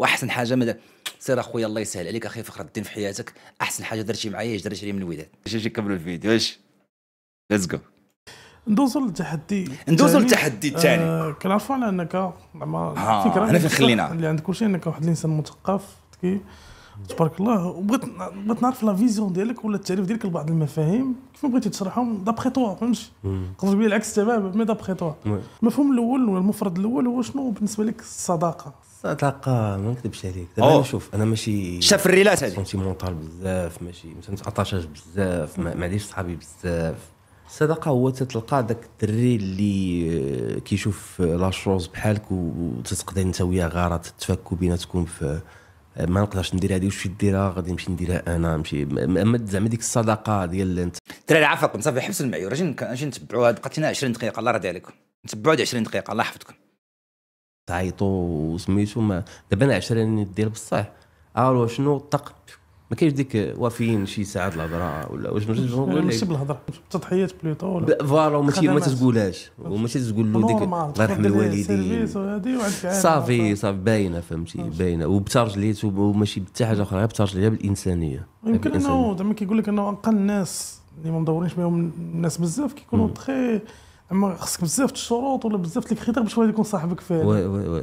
واحسن حاجه مدى سير اخويا الله يسهل عليك اخي فخر الدين في حياتك احسن حاجه درتي معايا هي درتي لي من الوداد باش نجي نكملوا الفيديو اش ليتس جو ندوزو للتحدي ندوزو للتحدي الثاني آه كنعرفوا على انك زعما الفكره آه، فين خلينا اللي عندك كلشي انك واحد الانسان مثقف ذكي تبارك الله وبغيت بغيت نعرف لا فيزيون ديالك ولا التعريف ديالك لبعض المفاهيم كيف بغيتي تشرحهم دابخي توا فهمتي قصدك بالعكس العكس تماما مي دابخي توا المفهوم الاول والمفرد الاول هو شنو بالنسبه لك الصداقه تلقى ما نكذبش عليك دابا شوف انا ماشي شاف الريلات هذه سونتيمونتال بزاف ماشي مثلا اطاشاج بزاف ما عنديش صحابي بزاف الصدقة هو تتلقى داك الدري اللي آه، كيشوف لا شوز بحالك وتتقدر انت وياه غاره تتفكوا بيناتكم في آه، ما نقدرش ندير هذه واش ديرها غادي نمشي نديرها انا نمشي اما زعما ديك الصداقه ديال انت الدراري عافاكم صافي حبس المعيور اجي نتبعوا هاد بقات 20 دقيقه الله يرضي عليكم نتبعوا 20 دقيقه الله يحفظكم تعيطوا وسميتو ما دابا انا عشراني ديال بصح الو شنو طق ما كاينش ديك وافيين شي ساعات الهضره ولا واش ما نسيب الهضره التضحيات بليطو فوالا وما تقولهاش وما تقول له ديك الله يرحم الوالدين صافي صافي باينه فهمتي باينه وبترجليت وماشي حتى حاجه اخرى غير بترجليها بالانسانيه يمكن انه زعما كيقول لك انه انقى الناس اللي ما مدورينش بهم الناس بزاف كيكونوا تخي اما خصك بزاف الشروط ولا بزاف الكريتير باش واحد يكون صاحبك فعلا وي وي وي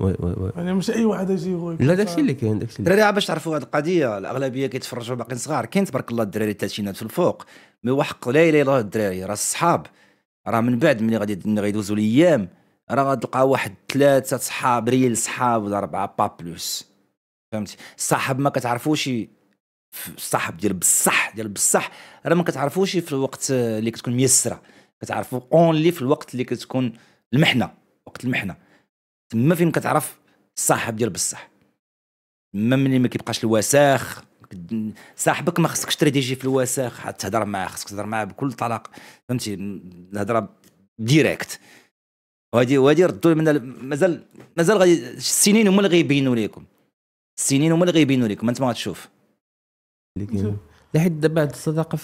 وي وي وي يعني مش اي واحد يجي لا داكشي اللي كاين داكشي الدراري باش تعرفوا هذه القضيه الاغلبيه كيتفرجوا باقيين صغار كاين تبارك الله الدراري الثلاثينات في الفوق مي وحق لا اله الا الله الدراري راه الصحاب راه من بعد ملي غادي غيدوزوا الايام راه غتلقى واحد ثلاثه صحاب ريال صحاب ولا اربعه با بلوس فهمتي الصاحب ما كتعرفوش الصاحب ديال بصح ديال بصح راه ما كتعرفوش في الوقت اللي كتكون ميسره كتعرفو اونلي في الوقت اللي كتكون المحنه وقت المحنه تما فين كتعرف الصاحب ديال بصح تما ملي ما كيبقاش الوساخ صاحبك ما خصكش تريديجي في الوساخ تهضر معاه خصك تهضر معاه بكل طلاق فهمتي الهضره ديريكت وهادي وهادي ردوا من مازال مازال غادي السنين هما اللي غيبينوا ليكم السنين هما اللي غيبينوا ليكم انت ما غاتشوف لحد بعد الصداقه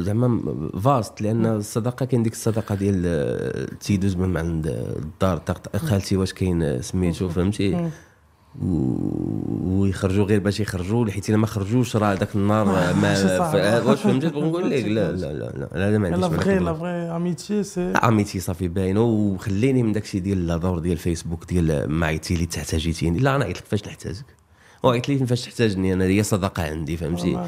زعما فاست لان الصداقه كاين ديك الصداقه ديال آه، تيدوز من عند الدار خالتي واش كاين آه، سميتو فهمتي ويخرجوا غير باش يخرجوا حيت الا ما خرجوش راه داك النهار آه، ما واش فهمت نقول لك لا لا لا لا لا ما عنديش لا فغي لا فغي اميتي سي اميتي صافي باينه وخليني من داكشي ديال الهضور ديال فيسبوك ديال ما عيطتي لي تحتاجيتيني لا انا عيطت لك فاش نحتاجك وعيطت لي فاش تحتاجني انا هي صداقه عندي فهمتي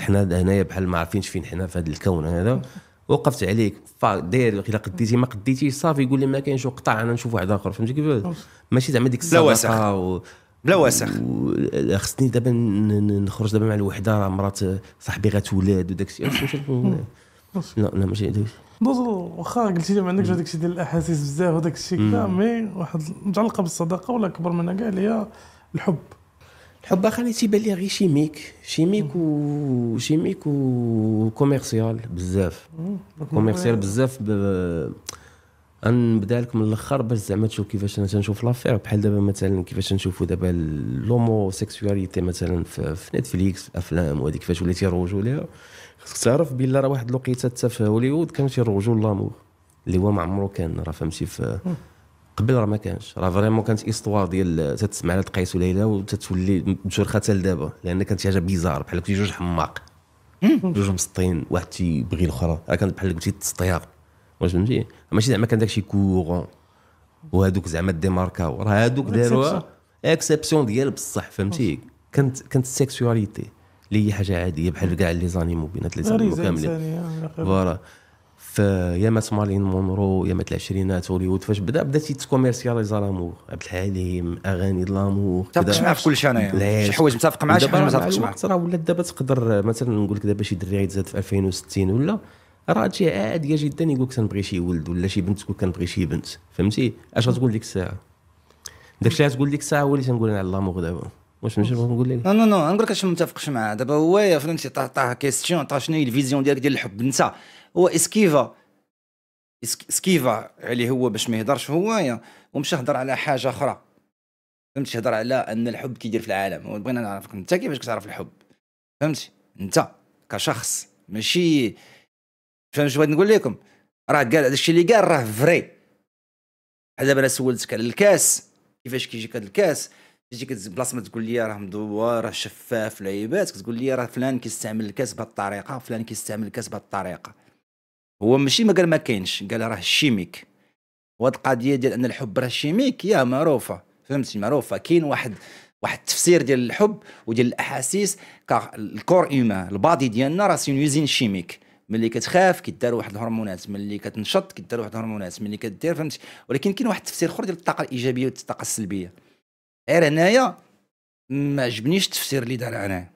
حنا هنايا بحال ما عارفينش فين حنا في هذا الكون هذا وقفت عليك داير الا قديتي ما قديتي صافي يقول لي ما كاينش وقطع انا نشوف واحد اخر فهمتي كيف ماشي زعما ديك الصداقه بلا وسخ بلا وسخ خصني دابا نخرج دابا مع الوحده راه مرات صاحبي غتولاد وداك الشيء لا لا ماشي دوز واخا قلتي لي ما عندكش هذاك الشيء ديال الاحاسيس بزاف وداك الشيء كذا مي واحد متعلقه بالصداقه ولا كبر منها كاع اللي هي الحب الحب اخراني تيبان لي غير شيميك شيميك و شيميك و كوميرسيال بزاف كوميرسيال بزاف ب... غنبدا لك من الاخر باش زعما تشوف كيفاش انا تنشوف لافير بحال دابا مثلا كيفاش نشوفوا دابا لومو سيكسواليتي مثلا في, نتفليكس في الافلام كيفاش ولا تيروجوا ليها خصك تعرف بلا راه واحد الوقيته حتى في هوليوود كانوا تيروجوا لامور اللي هو ما عمره كان راه فهمتي في قبل راه ما كانش راه فريمون كانت ايستوار ديال تتسمع على قيس وليلى وتتولي متشرخه حتى لدابا لان كانت شي حاجه بيزار بحال كنتي جوج حماق جوج مسطين واحد تيبغي الاخرى راه كانت بحال قلتي التسطياق واش فهمتي ماشي زعما كان داكشي كوغون وهذوك زعما ديماركاو راه هذوك داروها اكسبسيون ديال بصح فهمتي كانت كانت السيكسواليتي اللي هي حاجه عاديه بحال كاع لي زانيمو بينات لي زانيمو كاملين فوالا يا مات مارلين مونرو يا مات العشرينات هوليوود فاش بدا بدا يتكوميرسياليزا لامور عبد الحليم اغاني د لامور متفقش معاه في كلشي انايا شي حوايج متفق معاه شي حوايج متفقش معاه راه ولات دابا تقدر مثلا نقول لك دابا شي دري غيتزاد في 2060 ولا راه هادشي عاديه جدا يقول لك تنبغي شي ولد ولا شي بنت تقول كنبغي شي بنت فهمتي اش غتقول ديك الساعه داك اللي غتقول ديك الساعه هو اللي انا على لامور دابا واش ماشي نقول لك نو نو نقول لك اش متفقش معاه دابا هو فهمتي طاح طاح كيستيون طاح شنو هي الفيزيون ديالك ديال الحب انت هو اسكيفا سكيفا اللي هو باش ما يهضرش هو ومشى هضر على حاجه اخرى فهمتي هضر على ان الحب كيدير في العالم بغينا نعرفك انت كيفاش كتعرف الحب فهمتي انت كشخص ماشي فهمتي شنو بغيت نقول لكم راه قال الشيء اللي قال راه فري دابا انا سولتك على الكاس كيفاش كيجيك هذا الكاس تجي بلاصه ما تقول لي راه مدور راه شفاف لعيبات كتقول لي راه فلان كيستعمل الكاس بهذه الطريقه فلان كيستعمل الكاس بهذه الطريقه هو ماشي ما قال ما كاينش قال راه شيميك وهاد القضيه ديال ان الحب راه شيميك يا معروفه فهمتي معروفه كاين واحد واحد التفسير ديال الحب وديال الاحاسيس كا الكور ايما البادي ديالنا راه سي يوزين شيميك ملي كتخاف كيدار واحد الهرمونات ملي كتنشط كيدار واحد الهرمونات ملي كدير فهمتي ولكن كاين واحد التفسير اخر ديال الطاقه الايجابيه والطاقه السلبيه غير هنايا ما عجبنيش التفسير اللي دار انا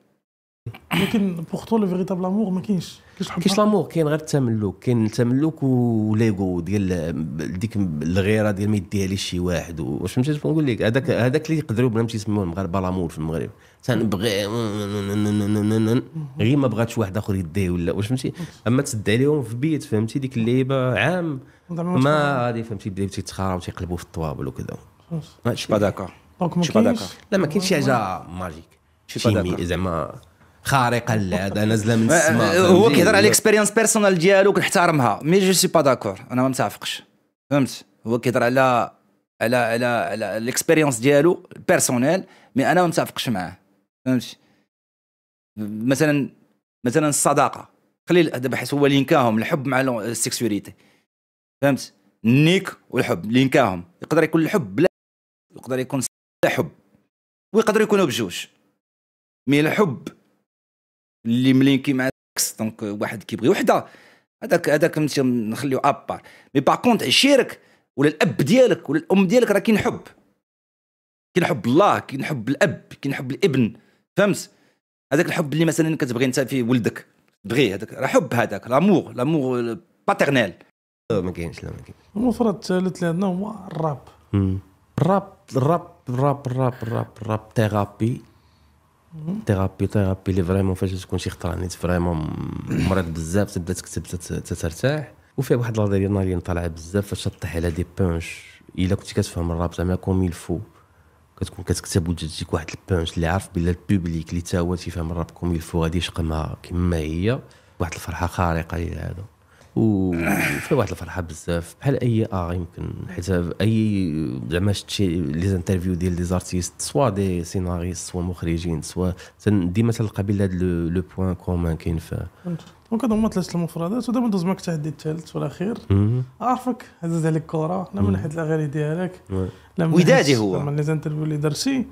ولكن بورتو لو فيريتابل امور ما كاينش كاينش لامور كاين غير التملك كاين التملك وليغو ديال ديك الغيره ديال ما يديها لي شي واحد واش فهمتي نقول لك هذاك هذاك اللي يقدروا بلا ما تيسموه المغاربه لامور في المغرب تنبغي mm. غير ما بغاتش واحد اخر يديه ولا واش فهمتي mm. اما تسد عليهم في بيت فهمتي ديك اللعيبه عام ما غادي فهمتي يبداو تيتخاروا تيقلبوا في الطوابل وكذا ماشي با داكور دونك ما كاينش لا ما كاينش شي حاجه ماجيك شي زعما خارقه هذا نازله من السماء آه، هو كيهضر على الاكسبيريونس بيرسونال ديالو كنحترمها مي جو سي با داكور انا ما متفقش فهمت هو كيهضر على على على على الاكسبيريونس ديالو بيرسونيل مي انا ما متفقش معاه فهمت مثلا مثلا الصداقه خلي دابا حيت هو لينكاهم الحب مع السيكسواليتي فهمت النيك والحب لينكاهم يقدر يكون الحب بلا يقدر يكون بلا حب ويقدر يكونوا بجوج مي الحب اللي ملينكي مع السكس دونك واحد كيبغي وحده هذاك هذاك نخليو ابار مي باغ كونت عشيرك ولا الاب ديالك ولا الام ديالك راه كاين حب كاين حب الله كاين حب الاب كاين حب الابن فهمت هذاك الحب اللي مثلا كتبغي انت في ولدك بغي هذاك راه حب هذاك لامور لامور باترنيل ما كاينش لا ما كاينش المفرد الثالث اللي عندنا هو الراب الراب الراب الراب الراب الراب الراب تيرابي ثيرابي ثيرابي اللي فريمون فاش تكون شي خطره نيت فريمون مريض بزاف تبدا تكتب تترتاح وفيها واحد لادرينالين طالعه بزاف فاش تطيح على دي بونش الا كنتي كتفهم الراب زعما كوم الفو كتكون كتكتب وتجيك واحد البونش اللي عارف بلا البوبليك اللي تا هو تيفهم الراب كوم الفو غادي يشقمها كما هي واحد الفرحه خارقه هذا وفي واحد الفرحه بزاف بحال اي اه يمكن حيت اي زعما شفت شي لي زانترفيو ديال لي زارتيست سوا دي سيناريست سوا مخرجين سوا ديما تلقى بلاد لو بوان كومان كاين في دونك هادو هما ثلاثه المفردات ودابا ندوز معك التحدي الثالث والاخير عارفك هزز عليك كوره لا من ناحيه الاغاني ديالك ودادي هو من لي زانترفيو اللي درتي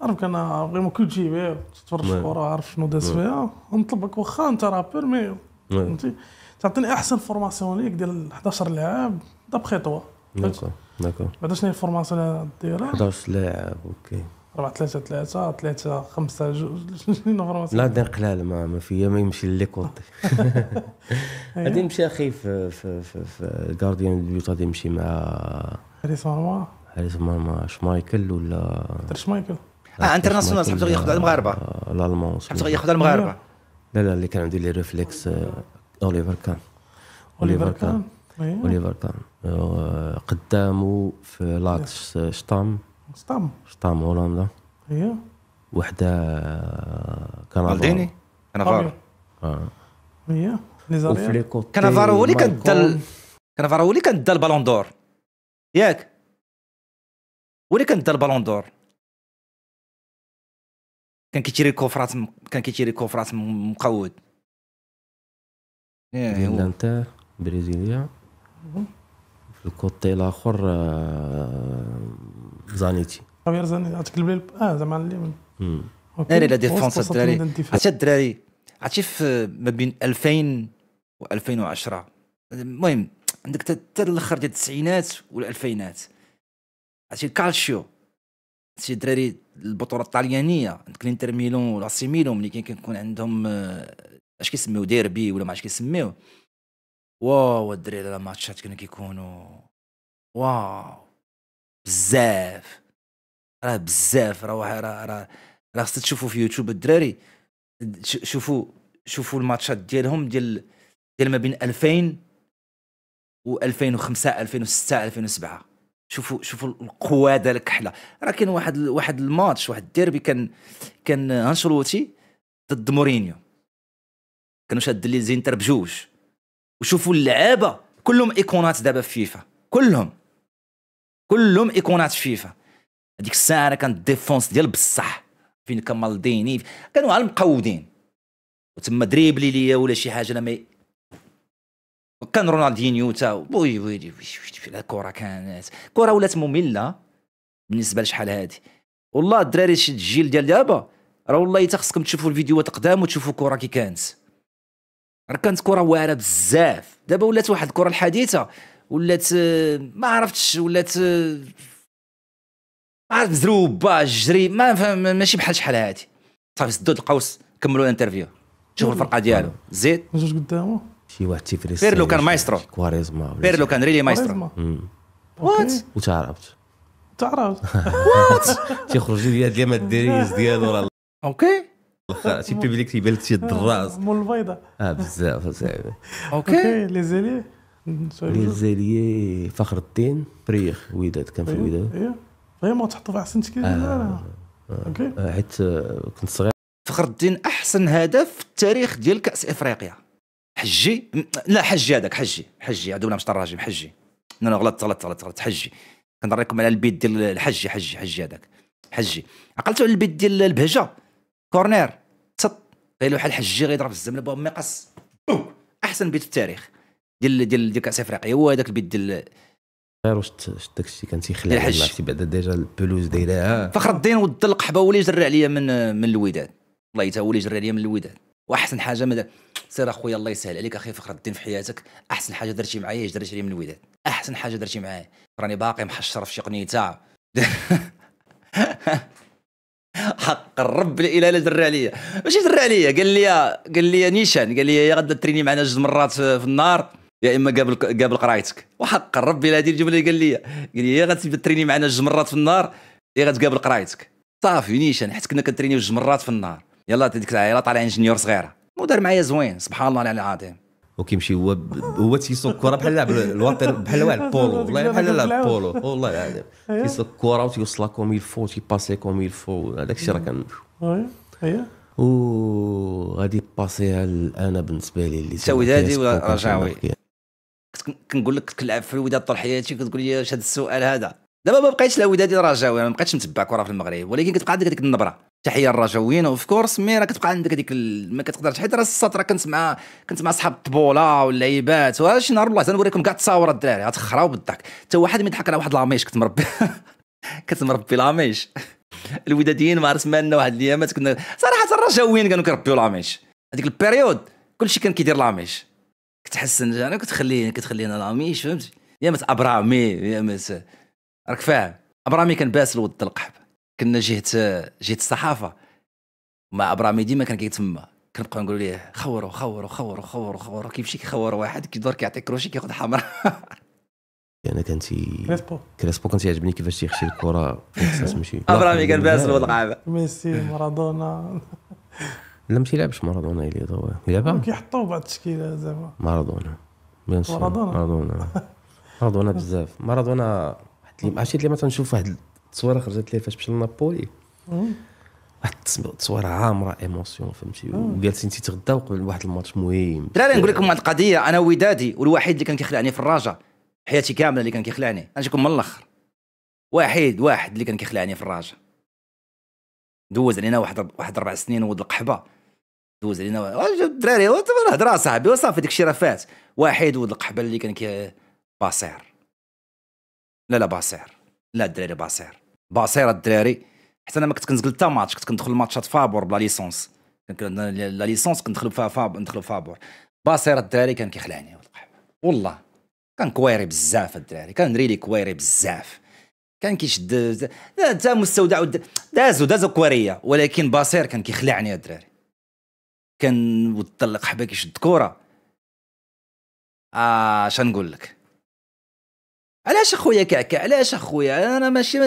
عارفك انا فريمون كولتيفي تتفرج في الكره عارف شنو داز فيها نطلبك واخا انت رابر مي فهمتي تعطيني احسن فورماسيون ليك ديال 11 لاعب دابخي توا داكور داكور بعدا شنو هي الفورماسيون اللي ديرها 11 لاعب اوكي 4 3 3 3 5 جوج شنو لا دير قلال ما فيا ما يمشي لي كونتي أيوة. غادي نمشي اخي في في في, في الكارديان بيوت غادي نمشي مع هاريس مرمى هاريس مرمى شمايكل ولا شمايكل اه انترناسيونال صحبتو ياخذ على المغاربه الالمان صحبتو ياخذ على المغاربه لا لا اللي كان عندي لي ريفليكس آه، اوليفر كان اوليفر كان اوليفر كان إيه. قدامه في لاكس شطام شطام شطام هولندا ايوه وحده كنافارو كنافارو اه ايوه كان فار هو اللي كان فار هو اللي كان دا بالون دور ياك هو اللي كان دا بالون دور كان كيتيري كوفرات كان كيتيري كوفرات مقود إيه، انت بريزيليا في الكوتي الاخر آه، زانيتي خافير زانيتي عطيك البليل اه زعما اللي ناري لا ديفونس الدراري عرفتي الدراري عرفتي ما بين 2000 و 2010 المهم عندك حتى الاخر ديال التسعينات والالفينات عرفتي الكالشيو عرفتي الدراري البطوله الطليانيه عندك الانتر ميلون والاسي ميلون ملي كان كنكون عندهم آه، اش كيسميو ديربي ولا ما عرفتش كيسميوه واو الدراري على الماتشات كانوا كيكونوا واو بزاف راه بزاف راه راه راه راه خاصك تشوفوا في يوتيوب الدراري شوفوا شوفوا الماتشات ديالهم ديال ديال ما بين 2000 و 2005 2006 2007 شوفوا شوفوا القوه ديال الكحله راه كاين واحد واحد الماتش واحد الديربي كان كان هانشلوتي ضد مورينيو كانوا شاد لي زينتر بجوج وشوفوا اللعابه كلهم ايقونات دابا في فيفا كلهم كلهم ايقونات في فيفا هذيك الساعه انا كانت ديفونس ديال بصح فين كان مالديني كانوا على مقودين وتما دريبلي ليا ولا شي حاجه لما كان رونالدينيو تا وي وي وي الكره كانت كره ولات ممله بالنسبه لشحال هادي والله الدراري شي الجيل ديال دابا راه والله تا خصكم تشوفوا الفيديوهات قدام وتشوفوا كره كي كانت راه كانت كره واعره بزاف دابا ولات واحد الكره الحديثه ولات آه، ما عرفتش ولات آه، ما عرفت زروبه جري ما فهم ماشي بحال شحال هادي صافي سدوا القوس كملوا الانترفيو شوفوا الفرقه ديالو زيد جوج قدامه شي واحد تيفريس بيرلو كان مايسترو كواريزما بيرلو كان ريلي مايسترو وات وتعرفت تعرفت وات تيخرج ليا ديال ما ديريز ديالو اوكي تي بيبليك تيبان لك تيد الراس مول البيضه اه بزاف اصاحبي اوكي لي زيلي لي زيلي فخر الدين بريخ وداد كان في الوداد أيوه، أيوه. فريمون تحطوا في احسن تشكيل آه، آه. اوكي آه، حيت كنت صغير فخر الدين احسن هدف في التاريخ ديال كاس افريقيا حجي لا حجي هذاك حجي حجي ولا مش الراجل حجي لا لا غلطت غلطت غلطت غلطت حجي كنوريكم على البيت ديال الحجي حجي حجي هذاك حجي عقلتوا على البيت ديال البهجه كورنير قيل بحال الحجي غيضرب الزمن بوم مقص احسن بيت في التاريخ ديال ديال ديال كاس افريقيا هو هذاك البيت ديال غير واش داك الشيء كان تيخلع على عرفتي بعدا ديجا البلوز دايرها فخر الدين ود القحبه هو اللي جرى عليا من من الوداد والله حتى هو اللي جرى عليا من الوداد واحسن حاجه ماذا سير اخويا الله يسهل عليك اخي فخر الدين في حياتك احسن حاجه درتي معايا هي جرى عليا من الوداد احسن حاجه درتي معايا راني باقي محشر في شي قنيته حق الرب الا لا عليا ماشي درى عليا قال لي قال لي نيشان قال لي يا غدا تريني معنا جوج مرات في النار يا اما قبل قبل قرايتك وحق الرب لا هذه الجمله قال لي قال لي يا غتبدا تريني معنا جوج مرات في النار يا غتقابل قرايتك صافي نيشان حيت كنا كنترينيو جوج مرات في النار يلا ديك العائله طالعين انجنيور صغيره ودار معايا زوين سبحان الله العظيم وكيمشي هو هو تيسوق الكره بحال لاعب الوطن بحال لاعب البولو والله بحال لاعب البولو والله العظيم أيوه. تيسوق الكره وتيوصلها كوم فو تيباسي كوم فو هذاك الشيء راه كان أيوه، أيوه. و وغادي باسيها انا بالنسبه لي اللي سودادي ولا رجعوي كنقول لك كنلعب في الوداد طول حياتي كتقول لي اش هذا السؤال هذا دابا ما بقيتش لا ودادي الرجاوي ما بقيتش متبع كره في المغرب ولكن كتبقى عندك هذيك النبره تحيه للرجاويين اوف كورس مي راه كتبقى عندك هذيك ال... ما كتقدرش حيت راه السط راه كنت مع كنت مع صحاب الطبوله واللعيبات ولا شي نهار والله تنوريكم كاع التصاور الدراري غتخراو بالضحك حتى واحد ميضحك على واحد لاميش كنت مربي كنت مربي لاميش الوداديين ما عرفت مالنا واحد الايامات كنا صراحه الرجاويين كانوا كيربيو لاميش هذيك البيريود كلشي كان كيدير لاميش كتحسن انا يعني كتخلينا لاميش فهمتي يا مت ابرامي يا راك فاهم ابرامي كان باسل ود القحب كنا جهه جهه الصحافه مع ابرامي ديما كان كيتما كنبقاو نقولوا ليه خور وخور وخور وخور وخور كيمشي كيخور واحد كيدور كيعطي كروشي كياخذ حمراء انا يعني كان تي كريسبو كريسبو كان تيعجبني كيفاش تيخشي الكره خصها تمشي ابرامي كان باسل ود القحب ميسي مارادونا لا ما تيلعبش مارادونا اللي هو يلعب كيحطوه بعض التشكيله زعما مارادونا مارادونا مارادونا مارادونا بزاف مارادونا لي عرفتي لي ما تنشوف واحد التصويره خرجت لي فاش مشى لنابولي واحد التصويره عامره ايموسيون فهمتي وجالسين تيتغداو قبل واحد الماتش مهم لا نقول لكم واحد القضيه انا ودادي والوحيد اللي كان كيخلعني في الرجاء حياتي كامله اللي كان كيخلعني نجيكم من الاخر وحيد واحد اللي كان كيخلعني في الرجاء دوز علينا واحد واحد اربع سنين ود القحبه دوز علينا أه، الدراري راه هضره صاحبي وصافي داكشي راه فات واحد ود القحبه اللي كان كي باسير لا لا باصير لا الدراري باصير باصير الدراري حتى انا ما كنت كنزقل حتى ماتش كنت كندخل ماتشات فابور بلا ليسونس لا ليسونس كندخل فيها فاب ندخل فابور باصير الدراري كان كيخلعني والله كان كويري بزاف الدراري كان ريلي كويري بزاف كان كيشد حتى مستودع دازو دازو كواريه ولكن باصير كان كيخلعني الدراري كان وطلق حبه كيشد كوره اه شنقول لك علاش اخويا كعكه علاش اخويا انا ماشي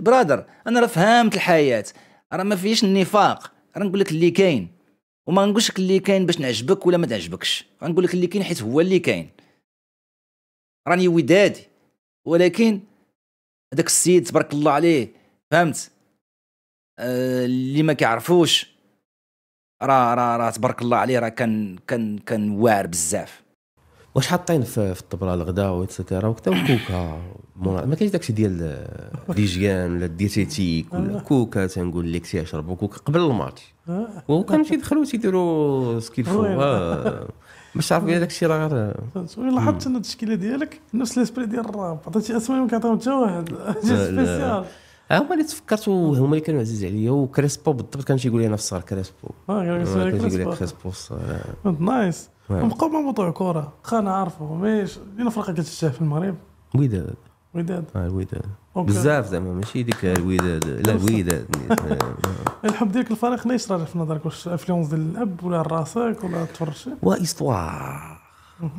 برادر انا راه فهمت الحياه راه ما فيهش النفاق راه نقول لك اللي كاين وما نقولش لك اللي كاين باش نعجبك ولا ما تعجبكش غنقول لك اللي كاين حيت هو اللي كاين راني ودادي ولكن هذاك السيد تبارك الله عليه فهمت آه اللي ما كيعرفوش راه راه راه تبارك الله عليه راه كان كان كان واعر بزاف واش حاطين في, في الطبله الغداء واتسيتيرا وكذا وكوكا ما كاينش داكشي ديال ليجيان ولا ديتيتيك ولا آه. كوكا تنقول لك تيشربوا كوكا قبل الماتش آه. وكانوا تيدخلوا تيديروا فو مش عارف الا داكشي راه غير لاحظت ان التشكيله ديالك نفس ليسبري ديال الراب عطيتي اسماء ما كيعطيهم حتى واحد سبيسيال آه، هما اللي تفكرت وهما اللي كانوا عزيز عليا وكريسبو بالضبط كان تيقول لي انا في الصغر كريسبو اه كان تيقول لي كريسبو نايس نبقاو مع موضوع كره خانا عارفه ماهيش فين فرقه كتشجع في المغرب وداد وداد اه الوداد بزاف زعما ماشي ديك الوداد لا الوداد الحب ديالك الفريق ليش راجع في نظرك واش انفلونس ديال الاب ولا راسك ولا تفرج شي وا ايستوار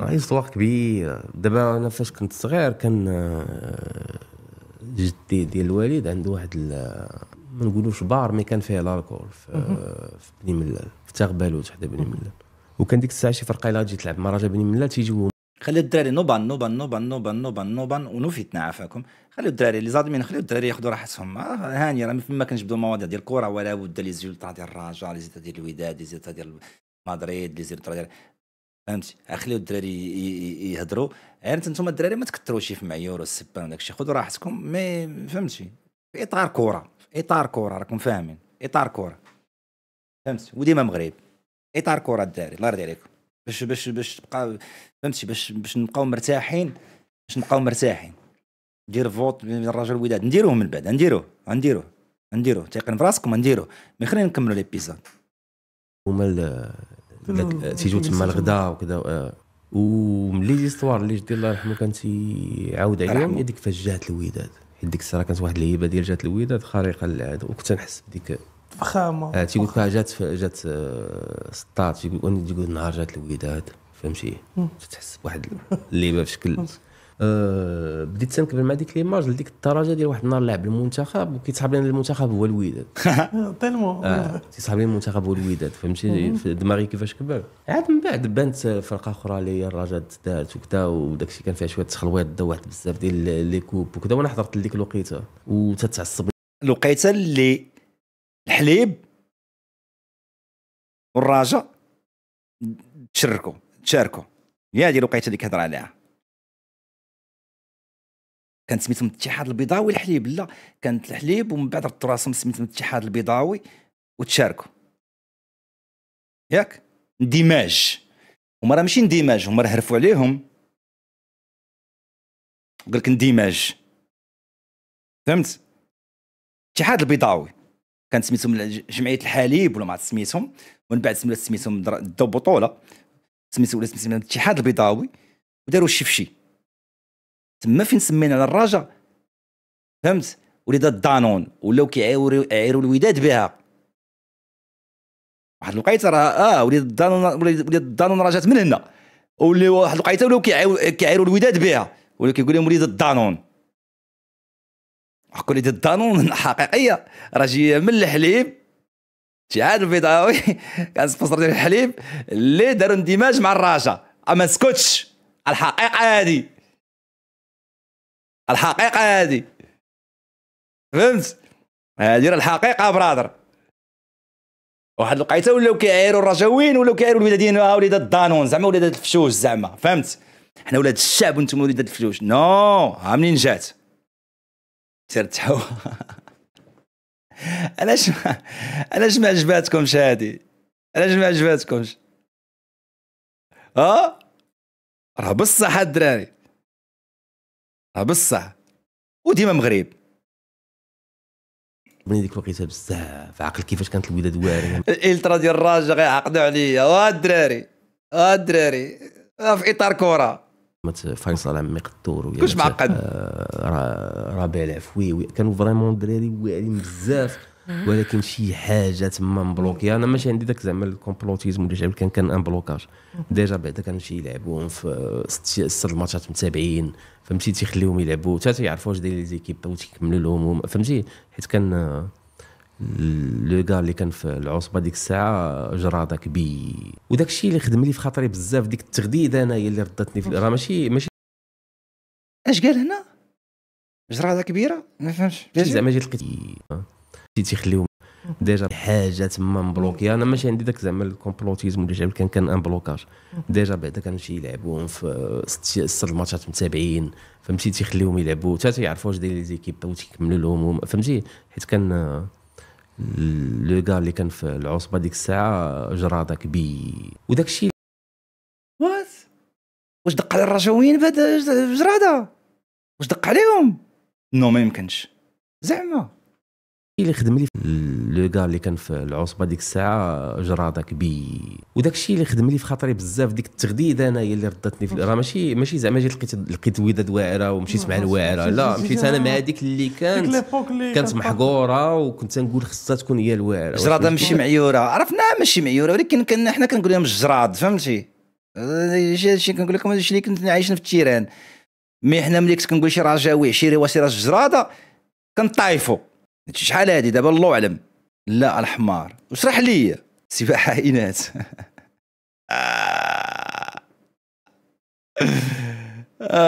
ايستوار كبيره دابا انا فاش كنت صغير كان آه، جدي ديال الوالد عنده واحد ما نقولوش بار مي كان فيه لاركول آه، في بني ملال في تاغ بالوت حدا بني ملال وكان ديك الساعه شي فرقه الا تجي تلعب مع رجاء بني ملال تيجيو خلي الدراري نوبان نوبان نوبان نوبان نوبان نوبان ونوفيتنا عافاكم خليو الدراري لي زادمين خليو الدراري ياخذوا راحتهم آه، هاني راه ما كنجبدوا مواضيع ديال الكره ولا بد لي زيلتا ديال الرجاء لي زيلتا ديال الوداد لي زيلتا ديال مدريد لي زيلتا ديال فهمتي آه، خليو الدراري يهضروا غير انتم الدراري ما تكثروش في معيور والسبان وداك الشيء خذوا راحتكم مي فهمتي في اطار كره في اطار كره راكم فاهمين اطار كره فهمت وديما مغرب اطار كره الدراري الله يرضي عليكم باش باش باش تبقى فهمتي باش باش نبقاو مرتاحين باش نبقاو مرتاحين دير فوت من الرجل الوداد نديروه من بعد نديروه نديروه نديروه تيقن براسكم نديروه مي خلينا نكملوا ليبيزود هما تيجيو تما الغدا وكذا آه. وملي ليستوار اللي جدي الله يرحمه كان تيعاود عليهم هي ديك فاش جات الوداد حيت ديك الساعه كانت واحد الهيبه ديال جات الوداد خارقه للعاده وكنت نحس بديك فخامه آه، تيقول لك جات جات آه، سطات تيقول تيقول نهار جات الوداد فهمتي تحس بواحد الليبه في شكل أه بديت تنكبر مع ديك ليماج لديك الدرجه ديال واحد النهار لاعب المنتخب وكيتسحب لنا المنتخب هو الوداد تيلمون اه, آه، لنا المنتخب هو الوداد فهمتي في دماغي كيفاش كبر عاد من بعد بانت فرقه اخرى اللي هي الرجاء دارت وكذا وداك الشيء كان فيها شويه تخلويط واحد بزاف ديال لي كوب وكذا وانا حضرت لديك الوقيته وتتعصب الوقيته اللي الحليب والراجا تشركوا تشاركوا هي هذه الوقيته اللي كهضر عليها كانت سميتهم الاتحاد البيضاوي الحليب لا كانت الحليب ومن بعد ردوا راسهم سميتهم الاتحاد البيضاوي وتشاركوا ياك اندماج هما راه ماشي اندماج هما راه هرفوا عليهم قال لك اندماج فهمت الاتحاد البيضاوي كانت سميتهم جمعيه الحليب ولا ما عرفت سميتهم ومن بعد سميتهم سميتهم داو بطوله سميتهم ولا سميتهم الاتحاد البيضاوي وداروا الشفشي تما فين سمينا على الرجا فهمت وليدات دانون ولاو كيعايروا الوداد بها واحد الوقيته راه اه وليدات دانون وليد دانون راه جات من هنا ولاو واحد الوقيته ولاو كيعايروا الوداد بها ولاو كيقول لهم وليدات دانون حكوا ديال الدانون حقيقيه راه جايه من الحليب عاد البيضاوي كان سبونسر ديال الحليب اللي داروا اندماج مع الراجا اما نسكتش الحقيقه هادي الحقيقه هادي فهمت هادي راه الحقيقه برادر واحد الوقيته ولاو كيعيروا الرجاويين ولاو كيعايروا الولادين آه، وليدات الدانون زعما ولادات الفشوش زعما فهمت حنا ولاد الشعب وانتم ولادات الفشوش نو no. ها منين جات ترتحوا علاش علاش ما عجباتكمش هادي علاش ما عجباتكمش ها أه؟ راه بصح الدراري راه بصح وديما مغرب من ديك الوقيته بزاف عقل كيفاش كانت الوداد واعره الالترا ديال الراجا غيعقدوا عليا واه الدراري واه الدراري في اطار كره فاين صالح عمي قطور كلش معقد راه بالع العفوي كانوا فريمون دراري واعرين بزاف ولكن شي حاجه تما مبلوكيه انا ماشي عندي داك زعما الكومبلوتيزم اللي كان كان ان بلوكاج ديجا بعدا كانوا شي يلعبون في ست الماتشات متابعين فهمتي تيخليهم يلعبوا حتى تيعرفوا واش داير لي زيكيب وتيكملوا لهم فهمتي حيت كان لو كار اللي كان في العصبه ديك الساعه جرى بي وداك الشيء اللي خدم لي في خاطري بزاف ديك التغديده انا هي اللي ردتني في راه ماشي ماشي اش قال هنا جرادة كبيره ما فهمتش زعما جيت لقيت آه. تيخليهم ديجا حاجه تما مبلوكي انا ماشي عندي داك زعما الكومبلوتيزم ولا كان كان ان بلوكاج ديجا بعدا كان شي يلعبون في ست الماتشات متابعين فهمتي تيخليهم يلعبوا حتى تيعرفوا واش داير لي زيكيب وتيكملوا لهم فهمتي حيت كان لو كار اللي كان في العصبه ديك الساعه جرى كبير بي وداك الشيء وات واش دق على الرجويين بهاد الجراده واش دق عليهم نو ما يمكنش زعما اللي خدم لي لو كار اللي كان في العصبه ديك الساعه جراده كبير وداك الشيء اللي خدم لي في خاطري بزاف ديك التغديده انا هي اللي ردتني في راه ماشي ماشي زعما جيت لقيت لقيت وداد واعره ومشيت مع آه، الواعره لا مشيت انا مع هذيك اللي كانت كانت محقوره وكنت نقول خصها تكون هي الواعره جراده ماشي معيوره عرفناها ماشي معيوره ولكن كنا حنا كنقول لهم الجراد فهمتي شي كنقول لكم هادشي اللي كنت عايشنا في التيران مي حنا ملي كنت كنقول شي راجاوي جاوي شي رواس راس جراده كنطايفو شحال هادي دابا الله اعلم لا الحمار اشرح لي سباحه آه. ايناس آه،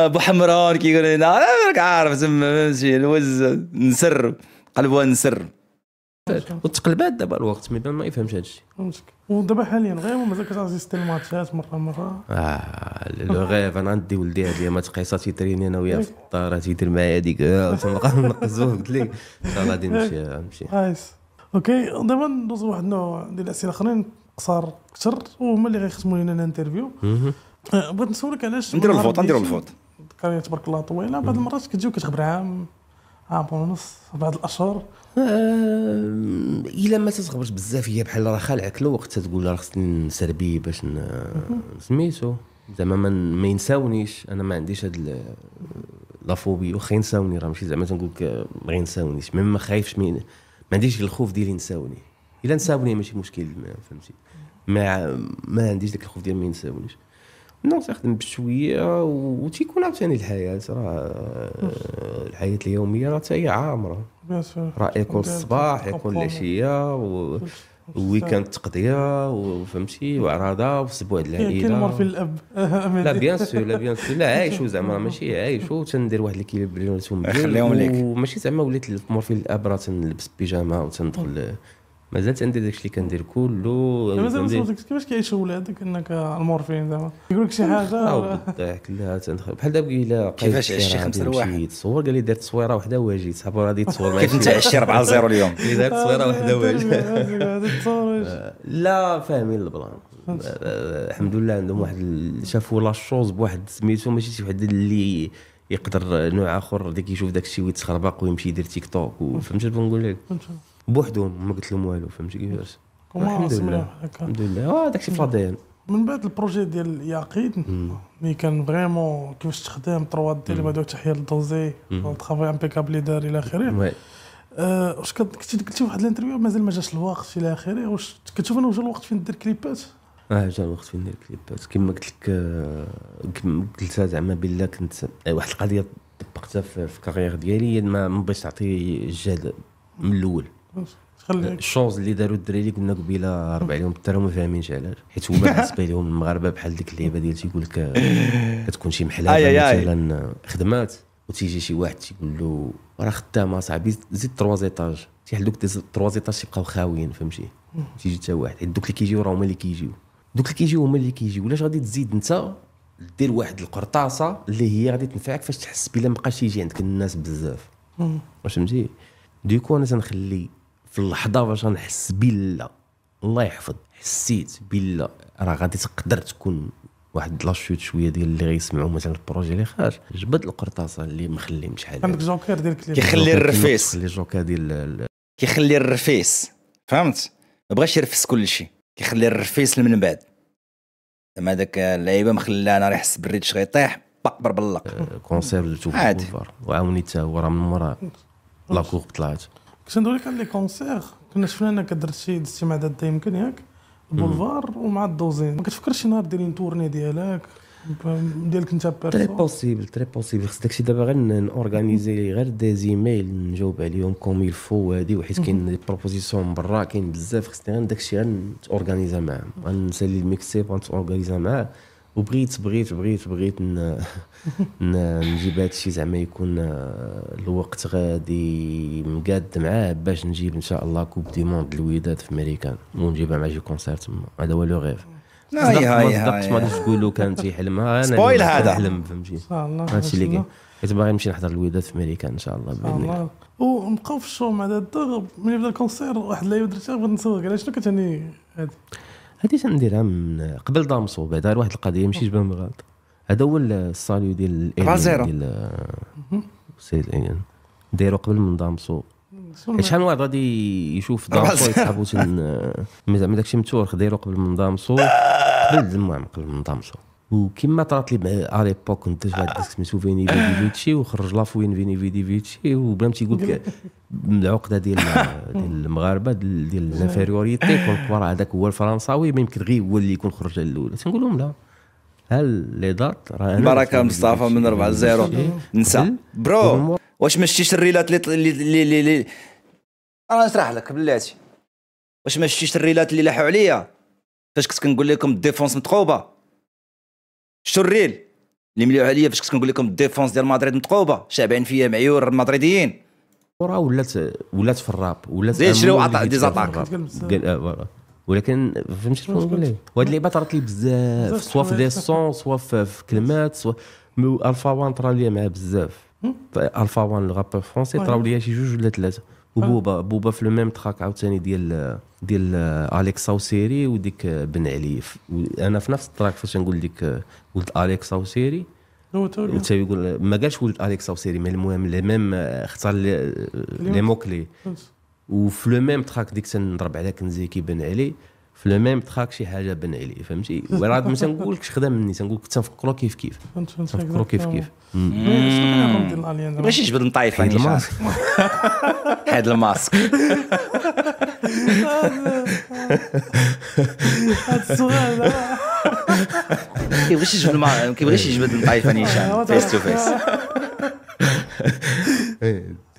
ابو حمران كيقول لنا آه، راك عارف تما فهمتي الوز نسر قلبها نسر وتقلبات دابا الوقت ما يفهمش هادشي ودابا حاليا غير مازال كتعزيز الماتشات مره مره آه. لو غيف انا عندي ولدي هذه ما تقيسها تيتريني انا وياه في الدار تيدير معايا هذيك تنبقى نقزو قلت لك ان شاء الله غادي نمشي آه، نمشي اوكي دابا ندوز واحد النوع ديال الاسئله اخرين قصار اكثر وهما اللي غيختموا لنا الانترفيو آه، بغيت نسولك علاش نديرو الفوط نديرو الفوت كان تبارك الله طويله بعض المرات كتجي وكتخبر عام عام ونص بعض الاشهر آه، الا ما تتخبرش بزاف هي بحال راه خالعك الوقت تقول راه خصني نسربي باش سميتو زعما ما, ما ينساونيش انا ما عنديش هاد لافوبي واخا ينساوني راه ماشي زعما تنقول لك ما ينساونيش ميم ما خايفش ما عنديش الخوف ديال ينساوني الا نساوني ماشي مشكل فهمتي ما ما عنديش ذاك الخوف ديال ما ينساونيش نو تخدم بشويه وتيكون عاوتاني الحياه راه الحياه اليوميه راه حتى هي عامره راه يكون الصباح يكون العشيه ويكاند تقضيه وفهمتي وعراضه وسبوع ديال العائله مور في الاب لا بيان سور لا بيان سور لا عايش زعما ماشي عايش وتندير واحد الكيلو بريون خليهم ليك وماشي زعما وليت مور في الاب راه تنلبس بيجامه وتندخل مازالت عندي داكشي اللي كندير كله مازال صوتك كيفاش كيعيشوا ولادك انك المورفين زعما يقول لك شي حاجه ضحك لا بحال دابا الا كيفاش عشتي 5 لواحد تصور قال لي دير تصويره وحده واجي صافي غادي تصور كيف انت عشتي 4 0 اليوم اللي تصويره وحده واجي لا فاهمين البلان الحمد لله عندهم واحد شافوا لا شوز بواحد سميتو ماشي شي واحد اللي يقدر نوع اخر اللي كيشوف داك الشيء ويتخربق ويمشي يدير تيك توك فهمت شنو نقول لك بوحدهم ما قلت لهم والو فهمتي كيفاش الحمد لله الحمد لله اه داكشي في من بعد البروجي ديال يقين مي كان فريمون كيفاش تخدم 3 دي اللي بعدا تحيه الدوزي الترافاي امبيكابل اللي دار الى اخره واش كنت قلتي واحد الانترفيو مازال ما جاش الوقت الى اخره واش كتشوف انه جا الوقت فين دير كليبات اه جا الوقت فين ندير كليبات كما قلت لك آه، كما قلتها زعما بلا كنت واحد القضيه طبقتها في الكارير ديالي ما بغيتش تعطي الجهد من الاول الشونز اللي داروا الدراري اللي قلنا قبيله ربع عليهم الدراري وما فاهمينش علاش حيت هما بالنسبه لهم المغاربه بحال ديك اللعيبه ديال تيقول لك كتكون شي محلابه مثلا خدمات وتيجي شي واحد تيقول له راه خدامه صاحبي زيد تروا زيتاج تيحل دوك تروا زيتاج تيبقاو خاويين فهمتي تيجي حتى واحد دوك اللي كيجيو راه هما اللي كيجيو دوك اللي كيجيو هما اللي كيجيو علاش غادي تزيد انت دير واحد القرطاسه اللي هي غادي تنفعك فاش تحس بلا مابقاش يجي عندك الناس بزاف واش فهمتي ديكو انا تنخلي في اللحظه باش نحس بلا الله يحفظ حسيت بلا راه غادي تقدر تكون واحد شوت شويه ديال اللي غيسمعوا مثلا البروجي اللي خارج جبد القرطاسه اللي مخلي شحال عندك جوكر ديال كيخلي الرفيس كيخلي جوكر ديال كيخلي الرفيس فهمت ما بغاش يرفس كل شيء كيخلي الرفيس من بعد زعما هذاك اللعيبه انا راه يحس بالريتش غيطيح بق بربلق كونسير عادي وعاوني حتى هو راه من مورا لا كوغ طلعت كنت ندوي لك على لي كونسير كنا شفنا انك درت شي الاجتماع يمكن ياك البولفار ومع الدوزين ما كتفكرش شي نهار ديرين تورني ديالك ديالك انت بيرسون تري بوسيبل تري بوسيبل خص داكشي دابا غير نورغانيزي غير دي زيميل نجاوب عليهم كوم الفو وهادي وحيت كاين دي بروبوزيسيون من برا كاين بزاف خصني غير داكشي نتورغانيزا معاهم غنسالي الميكسيب غنتورغانيزا معاه وبغيت بغيت بغيت بغيت نجيب هذا الشيء زعما يكون آه، الوقت غادي مقاد معاه باش نجيب ان شاء الله كوب دي موند للوداد في امريكان ونجيبها مع جي كونسير تما هذا هو لو غيف لا هي هي ما غاديش تقولوا كان تيحلم انا سبويل هذا حلم فهمتي الشيء اللي كاين حيت باغي نمشي نحضر الوداد في امريكان ان شاء الله باذن الله ونبقاو في الشو مع هذا الضغط ملي بدا الكونسير واحد اللعيبه درتها بغيت نسولك على شنو كتعني هذا هادي تنديرها من قبل دامسو بعدا واحد القضيه ماشي جبان من غلط هذا هو الساليو ديال الالين ديال سيد الالين دايرو قبل من دامسو شحال من واحد غادي يشوف دامسو يسحبو تن زعما داكشي متورخ دايرو قبل من دامسو قبل زعما قبل من دامسو وكما طرات لي على ليبوك كنت درت واحد آه. الديسك سميتو فيني فيدي فيتشي وخرج لافوين فيني فيدي فيتشي وبلا ما تيقول لك العقده ديال ديال المغاربه ديال الانفيريوريتي كنت راه هذاك هو الفرنساوي ما يمكن غير هو اللي يكون خرج الاولى تنقول لهم لا هل لي دات راه بركه مصطفى من 4 0 نسى برو واش ما شتيش الريلات اللي اللي اللي انا نشرح لك بلاتي واش ما شتيش الريلات اللي لاحوا عليا فاش كنت كنقول لكم الديفونس متقوبه شتو الريل اللي مليو عليا فاش كنت كنقول لكم الديفونس ديال مدريد متقوبه شابعين فيا معيور المدريديين الكره ولات ولات في الراب ولات زيد شراو دي زاتاك ولكن فهمت شنو نقول لك وهاد اللعيبه طرات لي بزاف سوا في دي سون سوا في كلمات الفا وان طرا لي معاه بزاف الفا وان الرابور فرونسي طراو لي شي جوج ولا ثلاثه وبوبا آه. بوبا في لو ميم تراك عاوتاني ديال ديال اليكسا وسيري وديك بن علي انا في نفس التراك فاش نقول لك ولد اليكسا وسيري انت يقول ما قالش ولد اليكسا وسيري مي المهم لي ميم اختار لي موكلي وفي لو ميم تراك ديك تنضرب على كنزيكي بن علي في لو ميم تراك شي حاجه بان عليه فهمتي راه ما تنقولكش خدا مني تنقول لك تنفكرو كيف كيف تنفكرو كيف كيف إيه، ماشي يجبد مطايف يعني، حيد الماسك حيد الماسك هذا كيبغيش يجبد ما كيبغيش يجبد المطايف نيشان فيس تو فيس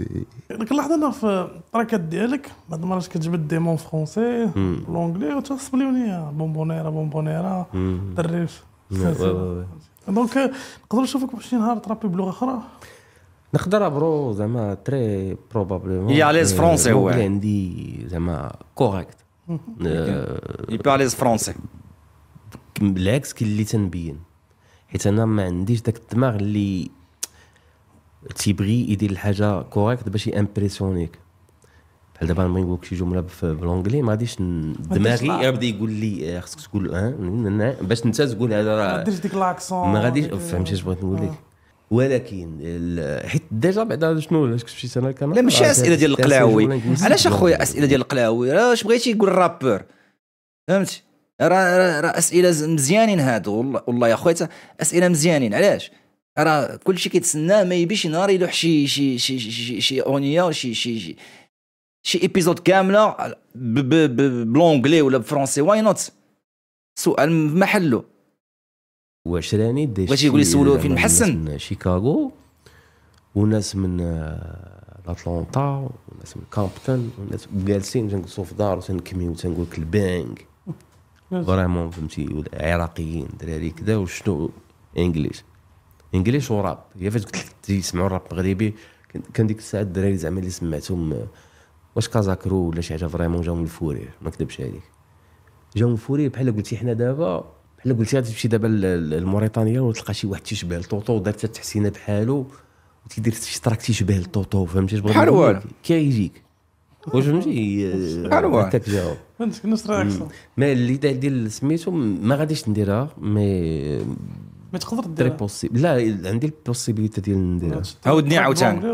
ديك اللحظه انا في الطريقه ديالك بعض المرات كتجبد دي مون فرونسي لونجلي لي بونبونيرا بونبونيرا دريف دونك نقدر نشوفك بواحد شي نهار ترابي بلغه اخرى نقدر برو زعما تري بروبابلمون هي اليز فرونسي هو عندي زعما كوريكت يبي اليز فرونسي بالعكس كي اللي تنبين حيت انا ما عنديش داك الدماغ اللي تيبغي يدير الحاجه كوريكت باش يامبريسيونيك بحال دابا ما يقولك شي جمله بالونجلي ما غاديش دماغي يبدا يقول لي خصك تقول ها باش انت تقول هذا راه ما غاديش ديك لاكسون ما غاديش فهمتي اش بغيت نقول لك ولكن حيت ديجا بعدا شنو علاش مشيت انا كندا لا ماشي اسئله ديال القلاوي علاش اخويا اسئله ديال القلاوي اش بغيتي يقول رابور فهمت راه راه اسئله مزيانين هادو والله يا خويا اسئله مزيانين علاش راه كلشي كيتسناه ما يبيش نهار يلوح شي شي شي شي, شي اغنيه ولا شي شي شي شي ايبيزود كامله بلونجلي ولا بفرونسي واي نوت سؤال في محله واش راني ديش واش يقول يسولو فين محسن من شيكاغو وناس من اتلانتا آه، وناس من كامبتون وناس جالسين تنجلسوا في دار وتنكميو تنقول لك البانغ نعم. فريمون فهمتي العراقيين دراري كذا وشنو انجليش انجليش وراب هي فاش قلت لك تيسمعوا الراب المغربي كان ديك الساعه الدراري زعما اللي سمعتهم واش كازاكرو ولا شي حاجه فريمون جاهم الفوري ما نكذبش عليك جاهم الفوري بحال قلتي حنا دابا بحال قلتي تمشي دابا لموريتانيا وتلقى شي واحد تيشبه لطوطو دار تحسينه بحالو وتيدير شي تراك تيشبه لطوطو فهمتي بحال والو كيجيك واش فهمتي بحال هكاك جاوب فهمتك نفس ما اللي ديال سميتو ما غاديش نديرها مي ما تقدر دير بوسيبل لا عندي البوسيبيليتي ديال ندير عاودني عاوتاني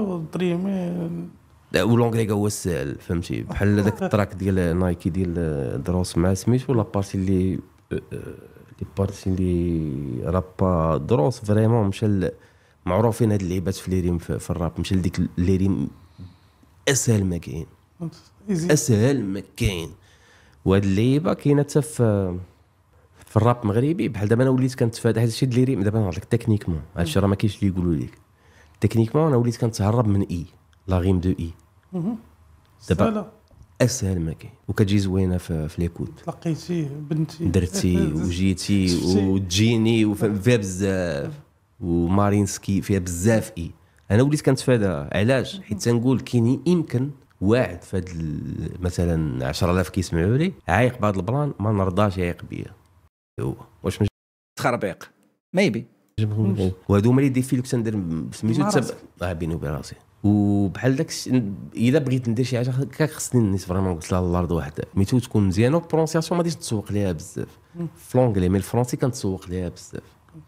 ولونغري هو السهل فهمتي بحال هذاك التراك ديال نايكي ديال دروس مع سميتو ولا بارتي اللي آه، آه، لي بارتي اللي رابا دروس فريمون مشى معروفين هاد اللعيبات في ليريم في الراب مشى لديك ليريم اسهل ما كاين اسهل ما كاين وهاد اللعيبه كاينه حتى في في الراب المغربي بحال دابا انا وليت كنتفادى هذا الشيء اللي دابا نهضر لك تكنيكمون هذا الشيء راه ما كاينش اللي يقولوا لك تكنيكمون انا وليت كنتهرب من اي e، لا غيم دو اي e. دابا اسهل ما كاين وكتجي زوينه في, ليكوت لقيتيه بنتي درتي وجيتي وتجيني وفيها بزاف ومارينسكي فيها بزاف اي e. انا وليت كنتفادى علاش حيت تنقول كاين يمكن واحد في مثلا 10000 كيسمعوا لي عايق بهذا البلان ما نرضاش يعيق بيا واش من تخربيق ميبي وهادو هما لي ديفي اللي كنت ندير سميتو تسب آه، بيني وبين راسي وبحال داك الا بغيت ندير شي حاجه خاصني نيت فريمون قلت لها الارض واحد ميتو تكون مزيانه وبرونسياسيون ما غاديش نتسوق ليها بزاف في لونجلي مي الفرونسي كنتسوق ليها بزاف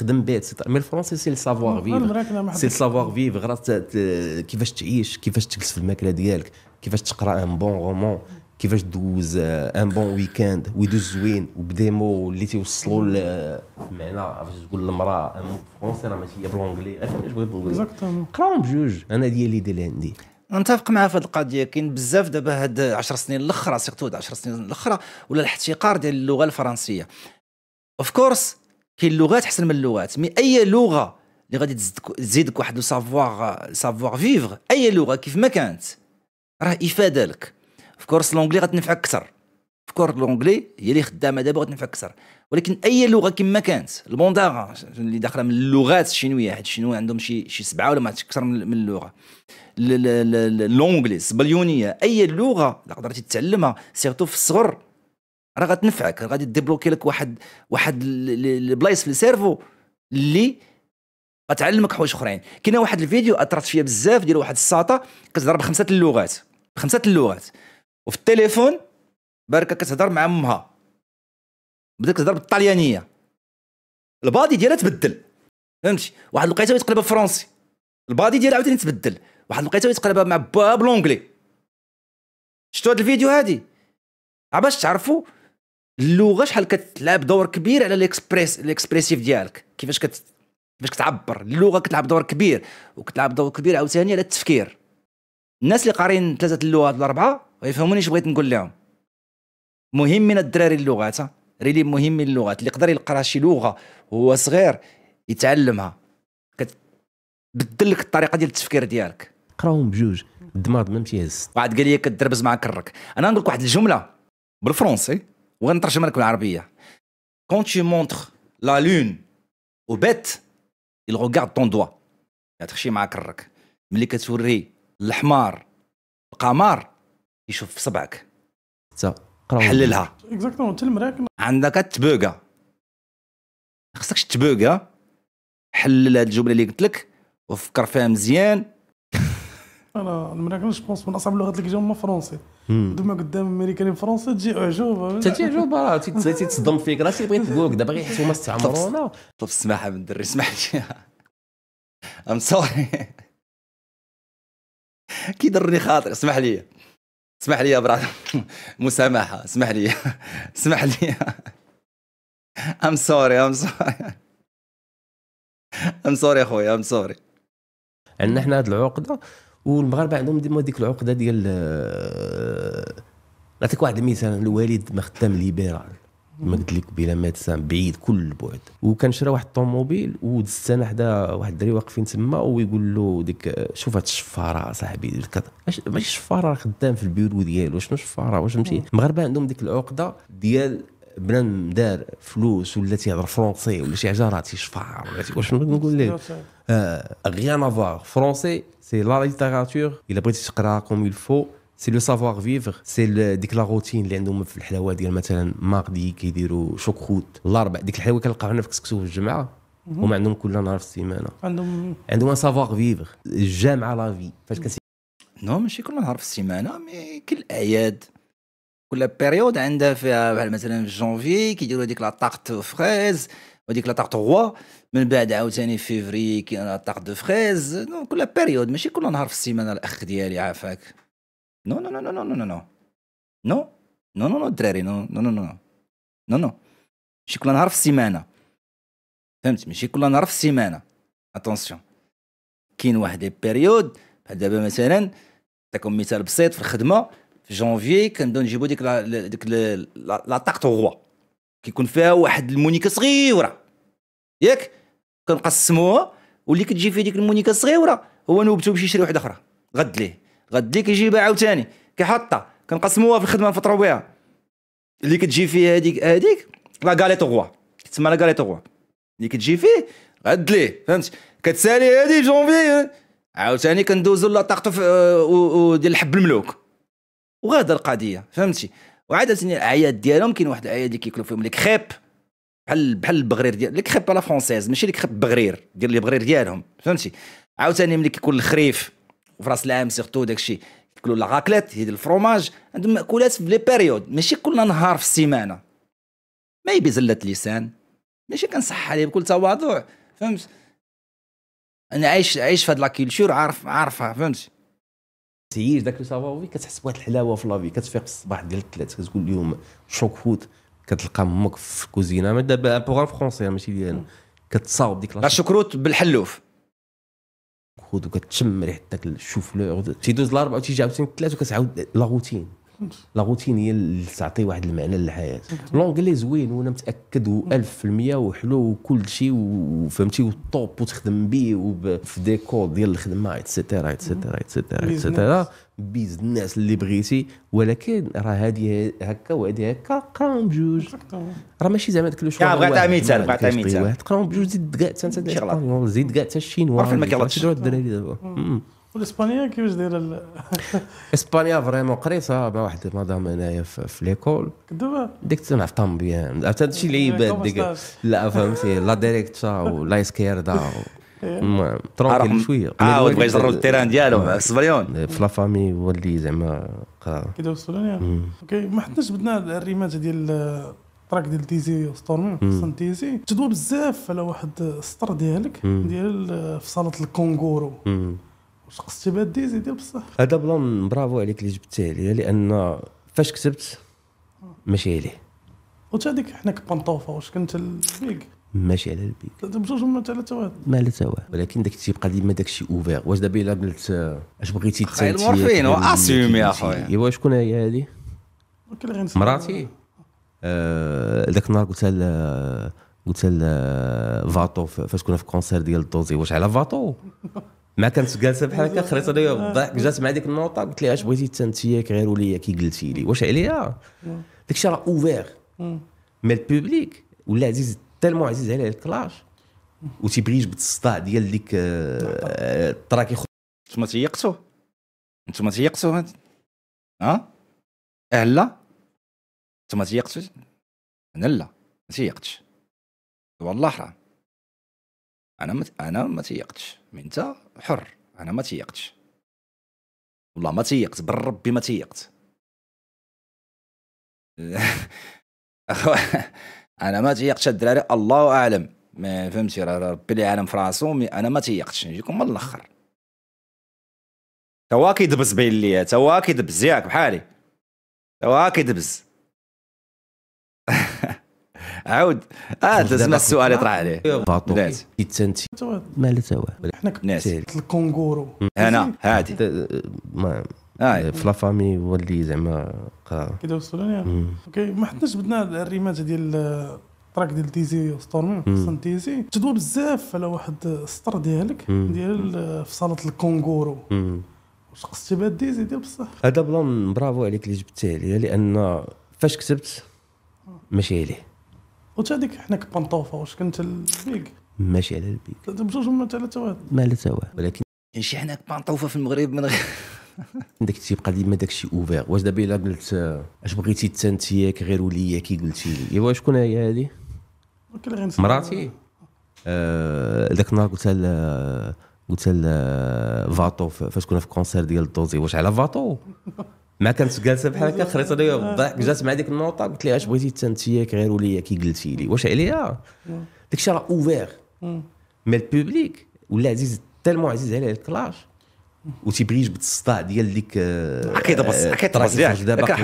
تخدم به مي الفرونسي سي السافوار فيفر سي السافوار فيفر غير كيفاش تعيش كيفاش تجلس في الماكله ديالك كيفاش تقرا ان بون رومون كيفاش دوز ان بون ويكاند ويدوز زوين وبديمو اللي تيوصلوا المعنى فاش تقول للمراه فرونسي راه ماشي بالونجلي عرفتي اش بغيت نقول قراهم بجوج انا ديالي ديال عندي نتفق مع في هذه القضيه كاين بزاف دابا هاد 10 سنين الاخرى سيرتو هاد 10 سنين الاخرى ولا الاحتقار ديال اللغه الفرنسيه اوف كورس كاين لغات احسن من اللغات مي اي لغه اللي غادي تزيدك واحد لو سافوار سافوار فيفر اي لغه كيف ما كانت راه افاده لك في كورس لونجلي غتنفعك اكثر في كورس لونجلي هي اللي خدامه دابا غتنفعك اكثر ولكن اي لغه كما كانت البونداغا اللي داخله من اللغات الشينويه حيت الشينويه عندهم شي شي سبعه ولا ما اكثر من اللغه لونجلي السبليونيه اي لغه اللي قدرتي تتعلمها سيرتو في الصغر راه غتنفعك غادي ديبلوكي لك واحد واحد البلايص في السيرفو اللي غتعلمك حوايج اخرين كاين واحد الفيديو اثرت فيا بزاف ديال واحد الساطا كتهضر بخمسه اللغات بخمسه اللغات وفي التليفون باركه كتهضر مع امها بدات كتهضر بالطليانيه البادي ديالها تبدل فهمتي واحد الوقيته يتقلبها بالفرنسي البادي ديالها عاوتاني تبدل واحد الوقيته يتقلبها مع باها بلونجلي شفتوا هاد الفيديو هادي عباش تعرفوا اللغه شحال كتلعب دور كبير على الاكسبريس الاكسبريسيف ديالك كيفاش كت كيفاش كتعبر اللغه كتلعب دور كبير وكتلعب دور كبير عاوتاني على التفكير الناس اللي قارين ثلاثه اللغات الاربعه ما يفهمونيش بغيت نقول لهم مهم من الدراري اللغات ريلي مهم من اللغات اللي يقدر يقرا شي لغه وهو صغير يتعلمها كتبدل لك الطريقه ديال التفكير ديالك قراهم بجوج الدماغ ما مشي واحد قال لي كدربز مع كرك انا نقول لك واحد الجمله بالفرنسي وغنترجم لك بالعربيه كون تي montres لا لون aux bêtes غوكارد طون دوا doigt تخشي مع كرك ملي كتوري الحمار القمر يشوف في صبعك حللها اكزاكتومون حتى المراك عندك تبوكا خصكش تبوكا حلل هاد الجمله اللي قلت لك وفكر فيها مزيان انا ما كنتش من اصعب اللغات اللي كيجيو هما فرونسي دوما قدام امريكاني فرونسي تجي اعجوبه تجي اعجوبه راه تصدم فيك راه تيبغي تقول دابا غير حيت هما استعمرونا طب السماحه من الدري اسمح لي ام سوري كيضرني خاطر اسمح لي اسمح لي يا مسامحه اسمح لي اسمح لي ام سوري ام سوري ام سوري اخويا ام سوري عندنا حنا هاد العقده والمغاربه عندهم ديما ديك العقده ديال آه، نعطيك واحد المثال الوالد ما خدام ليبرال ما قلت لك بلا مات بعيد كل البعد وكان شرا واحد الطوموبيل ودزت انا حدا واحد الدري واقفين تما ويقول له ديك آه، شوف هاد الشفاره صاحبي ماشي شفاره خدام في البيرو ديالو شنو شفاره واش فهمتي المغاربه عندهم ديك العقده ديال بنادم دار فلوس ولا تيهضر فرونسي ولا شي حاجه راه تيشفار ولا واش نقول لك غيان افوار فرونسي سي لا ليتيراتور الا بغيتي تقرا كوم يل فو سي لو سافوار فيفر سي ديك لا روتين اللي عندهم في الحلاوه ديال مثلا ماردي كيديروا شوكروت الاربع ديك الحلاوه كنلقاها هنا في كسكسو في الجمعه هما عندهم كل نهار في السيمانه عندهم عندهم سافوار فيفر الجامعه لا في فاش كتسي نو ماشي كل نهار في السيمانه مي كل الاعياد كل بيريود عندها فيها بحال مثلا في جونفي كيديروا هذيك لا طاقت فريز وديك لا طاقت غوا من بعد عاوتاني فيفري كاين لا طاقت دو فريز كل بيريود ماشي كل نهار في السيمانه الاخ ديالي عافاك نو نو نو نو نو نو نو نو نو نو نو نو الدراري نو نو نو نو نو نو ماشي كل نهار في السيمانه فهمت ماشي كل نهار في السيمانه اتونسيون كاين واحد لي بيريود بحال دابا مثلا نعطيكم مثال بسيط في الخدمه جونفي كندون نجيبو ديك ديك لا طاقت غوا كيكون فيها واحد المونيكا صغيره ياك كنقسموها واللي كتجي فيه ديك المونيكا صغيوره هو نوبته باش يشري واحده اخرى غد ليه غد ليه كيجيبها عاوتاني كيحطها كنقسموها في الخدمه نفطروا بها اللي كتجي فيه هذيك هذيك لا غاليت غوا تسمى لا غاليت غوا اللي كتجي فيه غد ليه فهمت كتسالي هذه جونفي عاوتاني كندوزو لا طاقته ديال الحب الملوك وغادر القضيه فهمتي وعاده الاعياد ديالهم كاين واحد الاعياد اللي كيكلو فيهم لي كخيب بحال بحال البغرير ديال لي كخيب لا فرونسيز ماشي لي كخيب بغرير ديال لي بغرير ديالهم فهمتي عاوتاني ملي كيكون الخريف وفي راس العام سيرتو داكشي كيكلو لا غاكليت هي ديال الفروماج عندهم ماكولات في لي بيريود ماشي كل نهار في السيمانه ما يبي زله اللسان ماشي كنصح عليه بكل تواضع فهمت انا عايش عايش في هاد لاكولتور عارف عارفها فهمتي تعيش ذاك الصفاوي كتحس بواحد الحلاوه في لافي كتفيق في الصباح ديال الثلاث كتقول اليوم شوك فوت كتلقى امك في الكوزينه ما دابا بروغرام فرونسي ماشي ديالنا كتصاوب ديك لا شكروت بالحلوف خود وكتشم ريحه داك الشوفلور تيدوز الاربعه وتيجي عاوتاني الثلاث وكتعاود لا روتين لا روتين هي اللي تعطي واحد المعنى للحياه لونجلي زوين وانا متاكد و1000% وحلو وكل شيء وفهمتي والطوب وتخدم به وفي ديكور ديال الخدمه اتسيتيرا اتسيتيرا اتسيتيرا بيز الناس اللي بغيتي ولكن راه هذه هكا وهذه هكا قراهم بجوج راه ماشي زعما داك لو بغيت بغيت مثال بغيت مثال قراهم بجوج زيد كاع حتى انت زيد كاع حتى الشينوا في الماكله الدراري دابا والاسبانيه كيفاش دايره اسبانيا فريمون قريتها مع واحد مدام هنايا في ليكول دوبا ديك في طومبيان حتى هادشي اللي يبان ديك لا فهمتي لا ديريكتا ولا اسكيردا إيه. المهم ترونكيل شويه اه وتبغي يجروا التيران ديالهم السبليون آه. في لا فامي هو اللي زعما كيدا وصلوني اوكي ما حناش بدنا الريمات ديال تراك ديال تيزي ستورمي خصنا تيزي تدوى بزاف على واحد السطر ديالك ديال في صاله الكونغورو واش قصتي بهاد ديزي ديال بصح هذا بلان برافو عليك اللي جبتيه عليا لان فاش كتبت ماشي عليه واش هذيك حنا كبانطوفا واش كنت البيك ماشي على البيك بجوج ما على تا واحد ما تا واحد ولكن داك تيبقى ديما داك الشيء اوفير واش دابا الا قلت اش بغيتي تسالي المورفين واسيومي اخويا ايوا شكون هي هذه مراتي ذاك آه، النهار قلت لها قلت لها آه، فاتو فاش كنا في الكونسير ديال الدوزي واش على فاتو ما كانت جالسه بحال هكا خريت ضحك جات مع ديك النوطه قلت لها اش بغيتي انت غير وليا كي قلتي لي واش عليا آه. داك الشيء راه اوفير مي البوبليك ولا عزيز تالمون عزيز عليه الكلاش آه. وتيبغي يجبد الصداع ديال ديك آه، التراك خو انتم تيقتوه انتم تيقتوه ها اه لا انتم تيقتوه انا لا ما تيقتش والله حرام انا مت... انا ما تيقتش انت حر انا ما تيقتش والله ما تيقت بالربي ما تيقت انا ما تيقتش الدراري الله اعلم ما فهمتي راه ربي اللي عالم في راسو انا ما تيقتش نجيكم من الاخر توا كيدبز بين ليا توا كيدبز ياك بحالي توا كيدبز عاود اه لازم السؤال يطرح عليه فاطو كيتسنتي ما لا حنا كنا الكونغورو هنا هادي ما في لافامي هو اللي زعما كده وصلوني اوكي ما حناش بدنا الريمات ديال التراك ديال ديزي ستورمي خصنا ديزي تدوى بزاف على واحد السطر ديالك ديال في صاله الكونغورو واش قصتي بهاد ديزي ديال بصح هذا بلان برافو عليك اللي جبتيه عليا لان فاش كتبت آه. ماشي عليه قلت هذيك حنا كبانطوفه واش كنت البيك ماشي على البيك بجوج ما على تا واحد ما على تا واحد ولكن كاين يعني شي حنا كبانطوفه في المغرب من غير عندك تيبقى ديما داكشي اوفير واش دابا الا قلت آه، اش بغيتي حتى انت ياك غير وليا كي قلتي لي ايوا شكون هي هادي مراتي هذاك آه، داك النهار قلتها قلتها آه، فاتو فاش كنا في كونسير ديال الدوزي واش على فاتو ما كانت جالسه بحال هكا خريطه الضحك آه. جات مع ديك النوطه قلت لها اش بغيتي انت غير وليا كي قلتي لي واش عليا آه. داك الشيء راه اوفير مي البوبليك ولا عزيز تالمون عزيز عليه الكلاش يجبد بالصداع ديال ديك كيطبس كيطبس دابا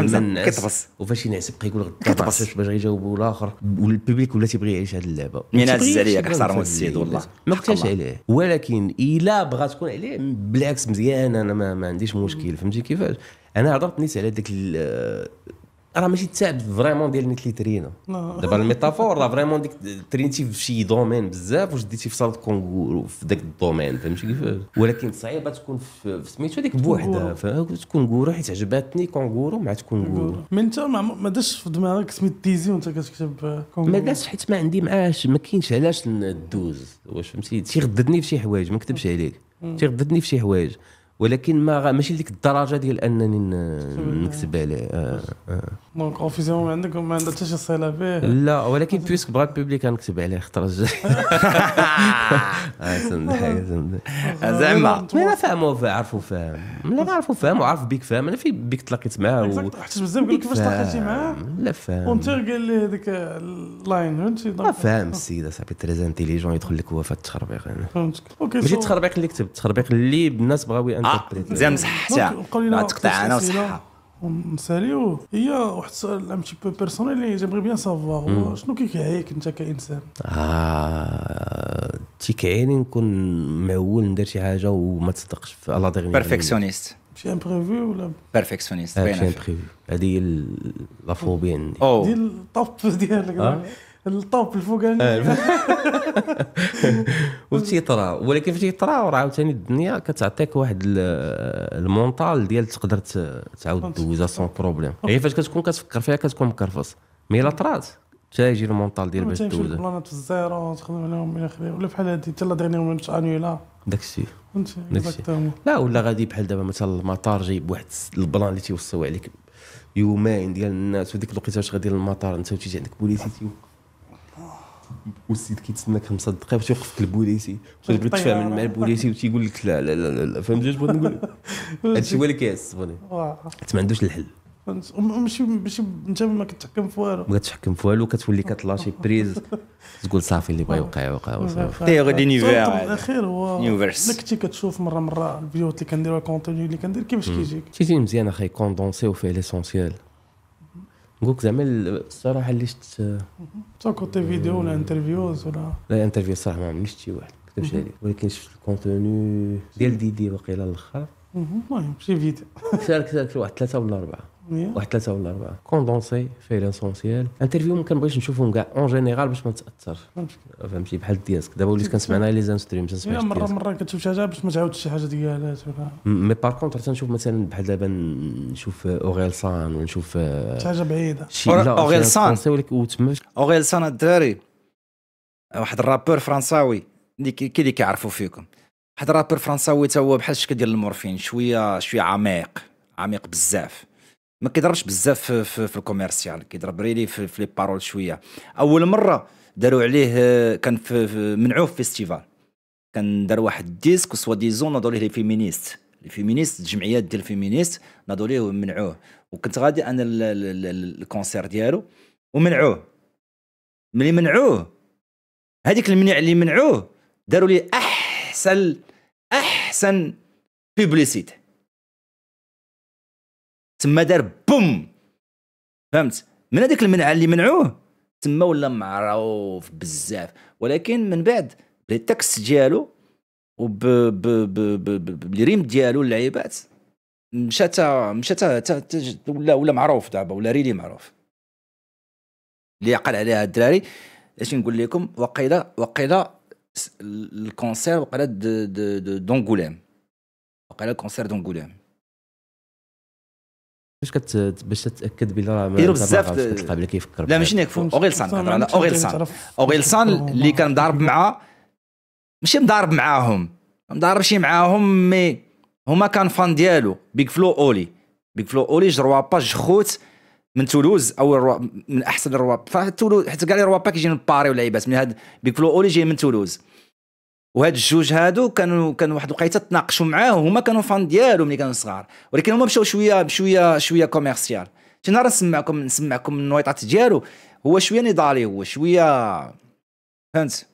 كيطبس وفاش ينعس بقى يقول كيطبس باش يجاوبوا الاخر والبوبليك ولا تيبغي يعيش هذه اللعبه ينعس عليا كنحترموا السيد والله ما كنتش عليه ولكن الا بغا تكون عليه بالعكس مزيان انا ما, ما عنديش مشكل فهمتي كيفاش انا هضرت نيت على ديك راه ماشي تساعد فريمون ديال نيت لي ترينا آه. دابا الميتافور راه فريمون ديك ترينتي في شي دومين بزاف واش ديتي في صاله كونغورو في ذاك الدومين فهمتي كيفاش ولكن صعيبه تكون في سميتو هذيك بوحدها كونغورو حيت عجباتني كونغورو مع كونغورو مي انت ما داش في دماغك سميت تيزي وانت كتكتب كونغورو ما داش حيت ما عندي معاش ما كاينش علاش ندوز واش فهمتي تيغددني في شي حوايج ما نكذبش عليك تيغددني في شي حوايج ولكن ما ماشي لديك الدرجه ديال انني نكتب عليه دونك اون عندك ما عندك حتى شي صله به لا ولكن بويسك بغا البوبليك غنكتب عليه خطرة الجايه آه، آه. آه، زعما ما فاهمو عرفوا فاهم لا عرفوا فاهم وعرف بيك فاهم انا في بيك تلاقيت معاه حتى بزاف قال كيفاش تلاقيتي معاه لا فاهم وانت قال لي هذيك اللاين فهمتي ما فاهم السيد اصاحبي تريز انتيليجون يدخل لك هو في التخربيق فهمتك ماشي التخربيق اللي كتب التخربيق اللي الناس بغاو اه مزيان مصحتها تقطع انا وصحها ونساليو هي واحد السؤال ان بو بيرسونيل اللي جيمغي بيان سافواغ شنو كيكعيك انت كانسان؟ اه تيكعيني نكون معول ندير شي حاجه وما تصدقش في الله بيرفكسيونيست شي امبريفي ولا آه، بيرفكسيونيست شي امبريفي هذه هي لافوبيا عندي ديال الطف ديالك آه؟ الطوب الفوق آه. وتيطرا ولكن فاش تيطرا عاوتاني الدنيا كتعطيك واحد المونطال ديال تقدر تعاود دوزها سون بروبليم هي فاش كتكون كتفكر فيها كتكون مكرفص مي الا طرات حتى يجي المونطال ديال باش دوزها البلانات في الزيرو تخدم عليهم الى اخره ولا بحال هادي حتى لا ديرنيغ ماتش انيولا داك الشيء لا ولا غادي بحال دابا مثلا المطار جايب واحد البلان اللي تيوصلوا عليك يومين ديال الناس وديك الوقيته واش غادي للمطار انت وتيجي عندك بوليسيتي والسيد كيتسناك خمسة دقائق تيوقف لك البوليسي تجبد تفاهم مع البوليسي وتيقول لك لا لا لا لا فهمت جوج بغيت نقول هادشي هو اللي كيعس فوني حيت ما عندوش الحل ماشي ماشي انت ما كتحكم في والو ما كتحكم في والو كتولي كتلاشي بريز تقول صافي اللي بغا يوقع يوقع صافي غادي نيفير الاخير هو يونيفرس كنتي كتشوف مره مره الفيديوهات اللي كنديرها الكونتوني اللي كندير كيفاش كيجيك شي مزيان اخي كوندونسي وفيه ليسونسيال نقولك زعما الصراحه اللي شفت كوتي فيديو ولا انترفيوز ولا لا انترفيو صراحه ما عملتش شي واحد كتبش عليك ولكن شفت الكونتوني ديال ديدي واقيلا الاخر المهم شي فيديو شارك شارك واحد ثلاثه ولا اربعه واحد ثلاثه ولا اربعه كوندونسي فيه ليسونسيال انترفيو ما كنبغيش نشوفهم كاع اون جينيرال باش ما نتاثرش فهمتي بحال الديسك دابا وليت كنسمع انا لي زانستريم ما مره مره كتشوف شي حاجه باش ما تعاودش شي حاجه ديالها مي بار كونتر تنشوف مثلا بحال دابا نشوف اوغيل سان ولا نشوف شي حاجه بعيده اوغيل سان اوغيل سان الدراري واحد الرابور فرنساوي اللي كي اللي كيعرفوا فيكم واحد الرابور فرنساوي تا هو بحال الشكل ديال المورفين شويه شويه عميق عميق بزاف ما كيضربش بزاف في, في, في الكوميرسيال كيضرب ريلي في, في لي بارول شويه اول مره داروا عليه كان في, منعوه في فيستيفال كان دار واحد ديسك سوا ديزون نادوا ليه لي فيمينيست لي فيمينيست الجمعيات ديال الفيمينيست نادوا ليه ومنعوه وكنت غادي انا الكونسير ديالو ومنعوه ملي منعوه هذيك المنع اللي منعوه داروا لي احسن احسن بيبليسيتي تما دار بوم فهمت من هذيك المنعه اللي منعوه تما ولا معروف بزاف ولكن من بعد بالتكست ديالو وب بالريم ديالو اللعيبات مشى تا مشى تا ولا ولا معروف دابا ولا ريلي معروف اللي عقل عليها الدراري اش نقول لكم وقيلا وقيلا الكونسير وقيلا دونغولام وقيلا الكونسير دونغولام باش كت باش تتاكد بلي راه كاينو بزاف تلقى كيفكر لا ماشي اوغيل سان اوغيل سان اوغيل سان اللي كان مضارب مع ماشي مضارب معاهم شي معاهم مي هما كان فان ديالو بيك فلو اولي بيك فلو اولي جروا باج خوت من تولوز اول رو... من احسن الرواب فتولوز حيت كاع لي روابا كيجيو من باري ولاعيبات من هاد بيك فلو اولي جاي من تولوز وهاد الجوج هادو كانوا كانوا واحد الوقيته تناقشوا معاه وهما كانوا فان ديالو ملي كانوا صغار ولكن هما مشاو شويه بشويه شويه كوميرسيال شي نهار نسمعكم نسمعكم النويطات ديالو هو شويه نضالي هو شويه فهمت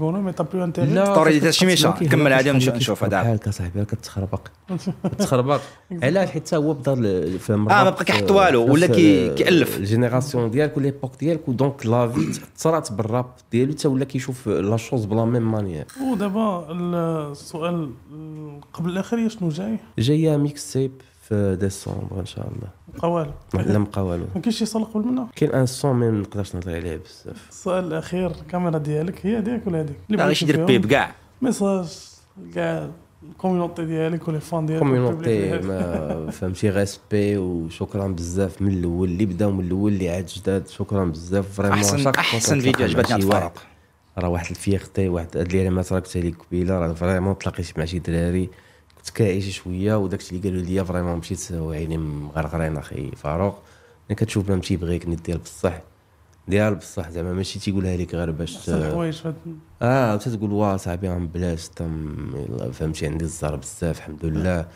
بونو مي طابلو انتيري لا طوري ديال الشميشه كمل عادي نشوف هذا بحالك اصاحبي راك تخربق تخربق علاش حيت هو بدا في فهم اه ما بقى كيحط والو ولا كيالف الجينيراسيون ديالك وليبوك ديالك ودونك لا في تاثرات بالراب ديالو حتى ولا كيشوف لا شوز بلا ميم مانيير ودابا السؤال قبل الاخير شنو جاي؟ جايه ميكس تيب في ديسمبر ان شاء الله قوال والو لا ما كاينش شي صول قبل منها كاين ان سون مي ما نقدرش نهضر عليه بزاف السؤال الاخير الكاميرا ديالك هي هذيك ولا هذيك لا غيش دير بيب كاع ميساج كاع الكوميونتي ديالك ولي فان ديالك الكوميونتي ما فهمتي غيسبي وشكرا بزاف من الاول اللي بداو من الاول اللي عاد جداد شكرا بزاف فريمون احسن احسن فيديو عجبتني الفرق راه واحد الفيختي واحد هاد اللي ما تركتها لي قبيله راه فريمون تلاقيت مع شي دراري تكاعي شويه وداكشي اللي قالوا لي فريمون مشيت وعيني مغرغرين اخي فاروق انا كتشوف بلا ماشي بغيك ندير بصح ديال بصح زعما ماشي تيقولها لك غير باش اه تتقول واه صاحبي عم بلاش فهمتي عندي الزهر بزاف الحمد آه. لله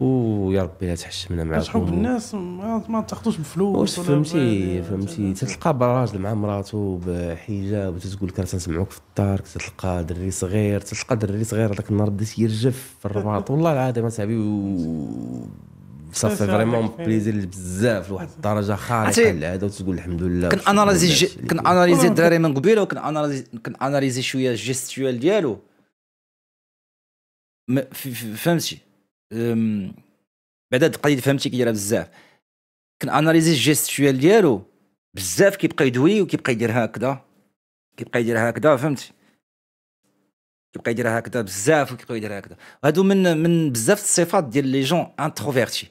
ويا ربي لا تحشمنا معاكم حب الناس ما تاخذوش بفلوس واش فهمتي فهمتي تتلقى براجل مع مراته بحجاب وتتقول لك راه تنسمعوك في الدار تتلقى دري صغير تتلقى دري صغير هذاك النهار بدا يرجف في الرباط والله العظيم اصاحبي صافي فريمون بليزير بزاف لواحد الدرجه خارقه للعاده وتقول الحمد لله كن اناليزي كن اناليزي الدراري من قبيله وكن اناليزي كن اناليزي شويه الجيستوال ديالو فهمتي بعدا القضيه فهمتي كيديرها بزاف اناليزي الجيستوال ديالو بزاف كيبقى يدوي وكيبقى يدير هكذا كيبقى يدير هكذا فهمتي كيبقى يدير هكذا بزاف وكيبقى يدير هكذا هادو من من بزاف الصفات ديال لي جون انتروفيرتي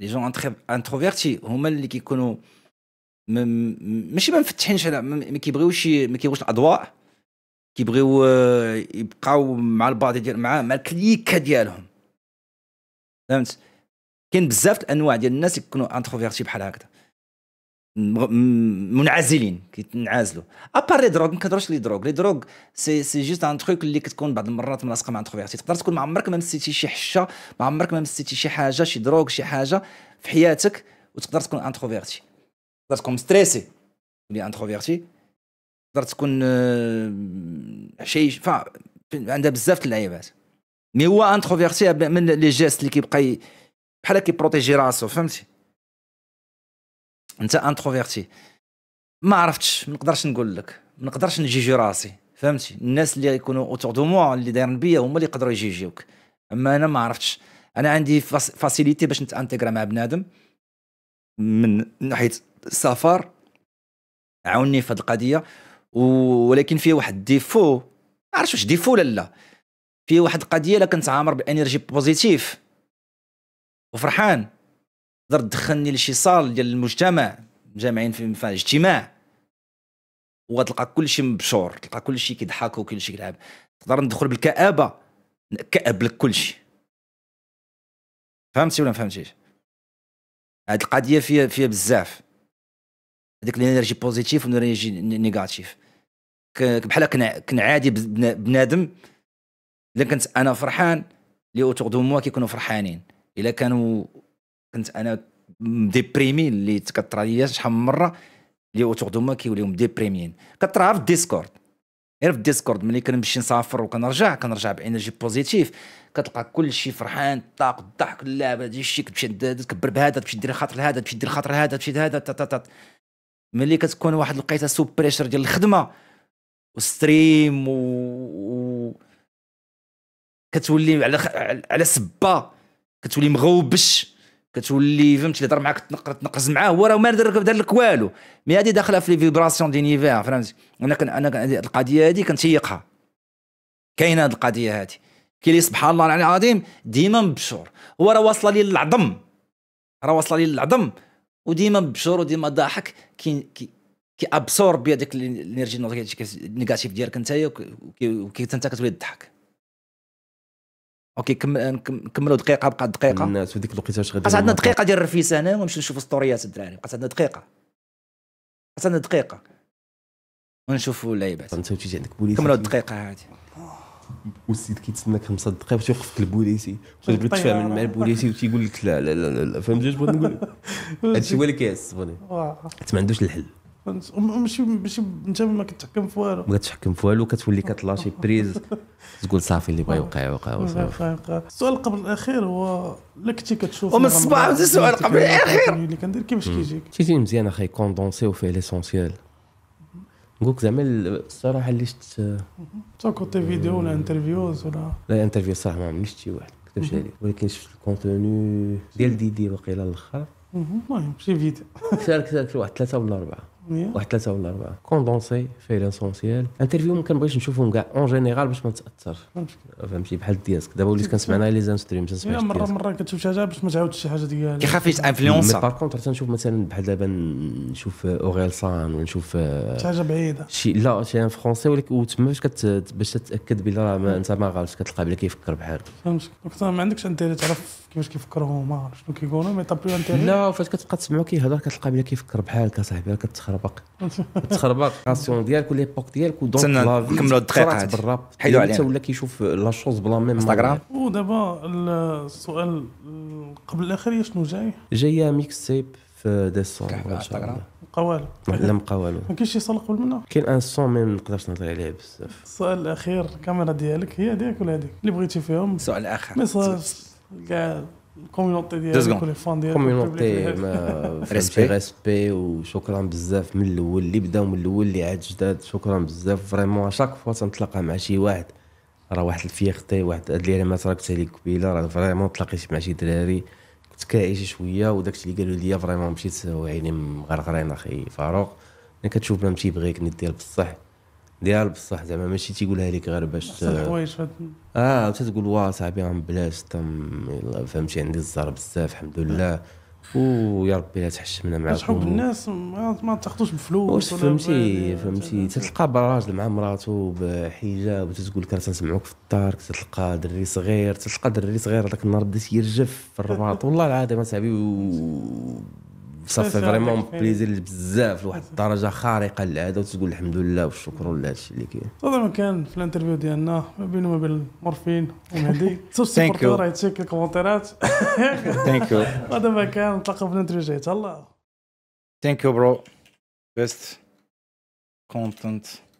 لي جون انتروفيرتي هما اللي كيكونوا ماشي ما مفتحينش على ما كيبغيوش ما كيبغيوش الاضواء كيبغيو آه، يبقاو مع البعض ديال مع مع الكليكه ديالهم فهمت كاين بزاف الانواع ديال الناس يكونوا انتروفيرتي بحال هكذا منعزلين كيتنعزلوا ابار لي دروغ ما كنهضرش لي دروغ لي دروغ سي سي جوست ان تروك اللي كتكون بعض المرات ملاصقه مع انتروفيرتي تقدر تكون ما عمرك ما مسيتي شي حشه ما عمرك ما مسيتي شي حاجه شي دروغ شي حاجه في حياتك وتقدر تكون انتروفيرتي تقدر تكون ستريسي ولي انتروفيرتي تقدر تكون آه، شي عندها بزاف د اللعيبات مي هو انتروفيرسي من لي جيست اللي كيبقى بحال كيبروتيجي راسو فهمتي انت انتروفيرسي ما عرفتش ما نقدرش نقول لك ما نقدرش نجيجي راسي فهمتي الناس اللي يكونوا اوتور دو موا اللي دايرين بيا هما اللي يقدروا يجيجيوك اما انا ما عرفتش انا عندي فاسيليتي باش نتانتيغرا مع بنادم من ناحيه السفر عاوني في هذه القضيه ولكن فيه واحد ديفو ما عرفتش واش ديفو ولا لا في واحد القضيه الا كنت عامر بانرجي بوزيتيف وفرحان تقدر تدخلني لشي صال ديال المجتمع مجامعين في اجتماع وغتلقى كلشي مبشور تلقى كلشي كيضحك وكلشي كيلعب تقدر ندخل بالكابه نكأب لك كلشي فهمتي ولا ما فهمتيش هاد القضيه فيها فيها بزاف هذيك الانرجي بوزيتيف والانرجي نيجاتيف بحال كنعادي بنادم اذا كنت انا فرحان لي اوتور دو موا كيكونوا فرحانين الا كانوا كنت انا ديبريمي اللي تكثر عليا شحال من مره لي اوتور دو موا كيوليو ديبريميين كثرها في الديسكورد غير في الديسكورد ملي كنمشي نسافر وكنرجع كنرجع بانرجي بوزيتيف كتلقى كل شيء فرحان الطاق الضحك اللعب هذا الشيء كتمشي تكبر بهذا تمشي دير خاطر هذا تمشي دير خاطر هذا تمشي تا تا تا ملي كتكون واحد لقيتها سو بريشر ديال الخدمه وستريم و... كتولي على على سبه كتولي مغوبش كتولي فهمت اللي معاك تنقر تنقز معاه هو راه ما دار لك والو مي هذه داخله في لي فيبراسيون دينيفير فهمتي انا كن... انا القضيه هذه كنتيقها كاينه هذه القضيه هذه كي اللي سبحان الله العلي العظيم ديما مبشور هو راه واصله لي العظم راه واصله لي العظم وديما مبشور وديما ضاحك كي كي كيابسورب هذيك الانرجي النيجاتيف ديالك انت وكي انت كتولي تضحك اوكي نكملوا دقيقه بقى دقيقه الناس وديك الوقيته واش غادي عندنا دقيقه ديال الرفيس انا ونمشي نشوف ستوريات الدراري بقات عندنا دقيقه بقات عندنا دقيقه ونشوفوا اللعيبات طيب، انت تجي عندك بوليس كملوا الدقيقه هذه والسيد كيتسنى خمسة دقائق باش يوقفك البوليسي باش تبغي طيب، تفاهم طيب. مع البوليسي وتيقول لك لا لا لا لا فهمت اش بغيت نقول هادشي هو اللي كيعصبني حيت ما عندوش الحل ماشي ماشي انت ما كتحكم في والو ما كتحكم في والو كتولي كتلاشي بريز تقول صافي اللي بغا يوقع يوقع السؤال قبل الاخير هو لا كنتي كتشوف ومن الصباح السؤال قبل الاخير اللي كندير كيفاش كيجيك تيجي مزيان اخي كوندونسي وفيه ليسونسيال نقولك زعما الصراحه اللي شفت تا كوتي فيديو ولا انترفيوز ولا لا انترفيو صراحه ما عملتش شي واحد كتبش عليك ولكن شفت الكونتوني ديال ديدي واقيلا الاخر المهم شي فيديو شاركت واحد ثلاثه ولا اربعه واحد ثلاثه ولا اربعه كوندونسي فيه ليسونسيال انترفيو ما كنبغيش نشوفهم كاع اون جينيرال باش ما نتاثرش فهمتي بحال الدياسك دابا وليت كنسمع انا لي زانستريم تنسمع مره مره كتشوف شي حاجه باش ما تعاودش شي حاجه ديال كيخاف مي باغ كونتر تنشوف مثلا بحال دابا نشوف اوغيل سان ولا نشوف آه، شي حاجه بعيده شي لا شي ان فرونسي ولكن وتما باش كت... باش تتاكد بلا انت ما غالطش كتلقى بلا كيفكر بحالك فهمتك ما عندكش انتيري تعرف كيفاش كيفكروا هما شنو كيقولوا مي طابلو انتيري لا فاش كتبقى تسمعو كيهضر كتلقى بلا كيفكر بحالك اصاحبي كتخاف تخربق تخربق كاسيون ديالك بوك ديالك ودونك كملوا الدقيقه هذه بالراب حيدوا يعني عليها ولا كيشوف لا شوز بلا ميم انستغرام ودابا السؤال قبل الاخير شنو جاي؟ جايه ميكس تيب في ديسمبر ان شاء الله قوالو لا مقوالو ما كاينش شي صال قبل منها كاين ان سون ما نقدرش نهضر عليه بزاف السؤال الاخير الكاميرا ديالك هي هذيك ولا هذيك اللي بغيتي فيهم السؤال الاخر ميساج كاع الكوميونتي ديالك والفان ديالك الكوميونتي ريسبي ريسبي وشكرا بزاف من الاول اللي بداو من الاول اللي عاد جداد شكرا بزاف فريمون شاك فوا تنتلاقى مع شي واحد راه واحد الفيختي واحد هاد اللي ما تراكت عليه قبيله راه فريمون تلاقيت مع شي دراري كنت كاعي شويه وداكشي اللي قالوا لي فريمون مشيت وعيني مغرغرين اخي فاروق انا كتشوف بلا مشي بغيك ندير بصح ديال بصح زعما ماشي تيقولها لك غير باش حوايج اه تقول واه صاحبي راه بلاش فهمتي عندي الزهر بزاف الحمد لله ويا ربي لا تحشمنا معاكم حب الناس ما تاخذوش بفلوس واش فهمتي فهمتي يعني تتلقى براجل مع مراته بحجاب وتتقول لك راه تنسمعوك في الدار تتلقى دري صغير تتلقى دري صغير هذاك النهار بدا يرجف في الرباط والله العظيم اصاحبي صافي فريمون بليزير بزاف لواحد الدرجه خارقه للعاده وتقول الحمد لله والشكر هذا الشيء اللي كاين هذا كان في الانترفيو ديالنا ما بين وما بين المورفين ومهدي ثانك يو راه يتشيك الكومنتيرات ثانك يو هذا ما كان نتلاقاو في الانترفيو الجاي تهلا ثانك يو برو بيست كونتنت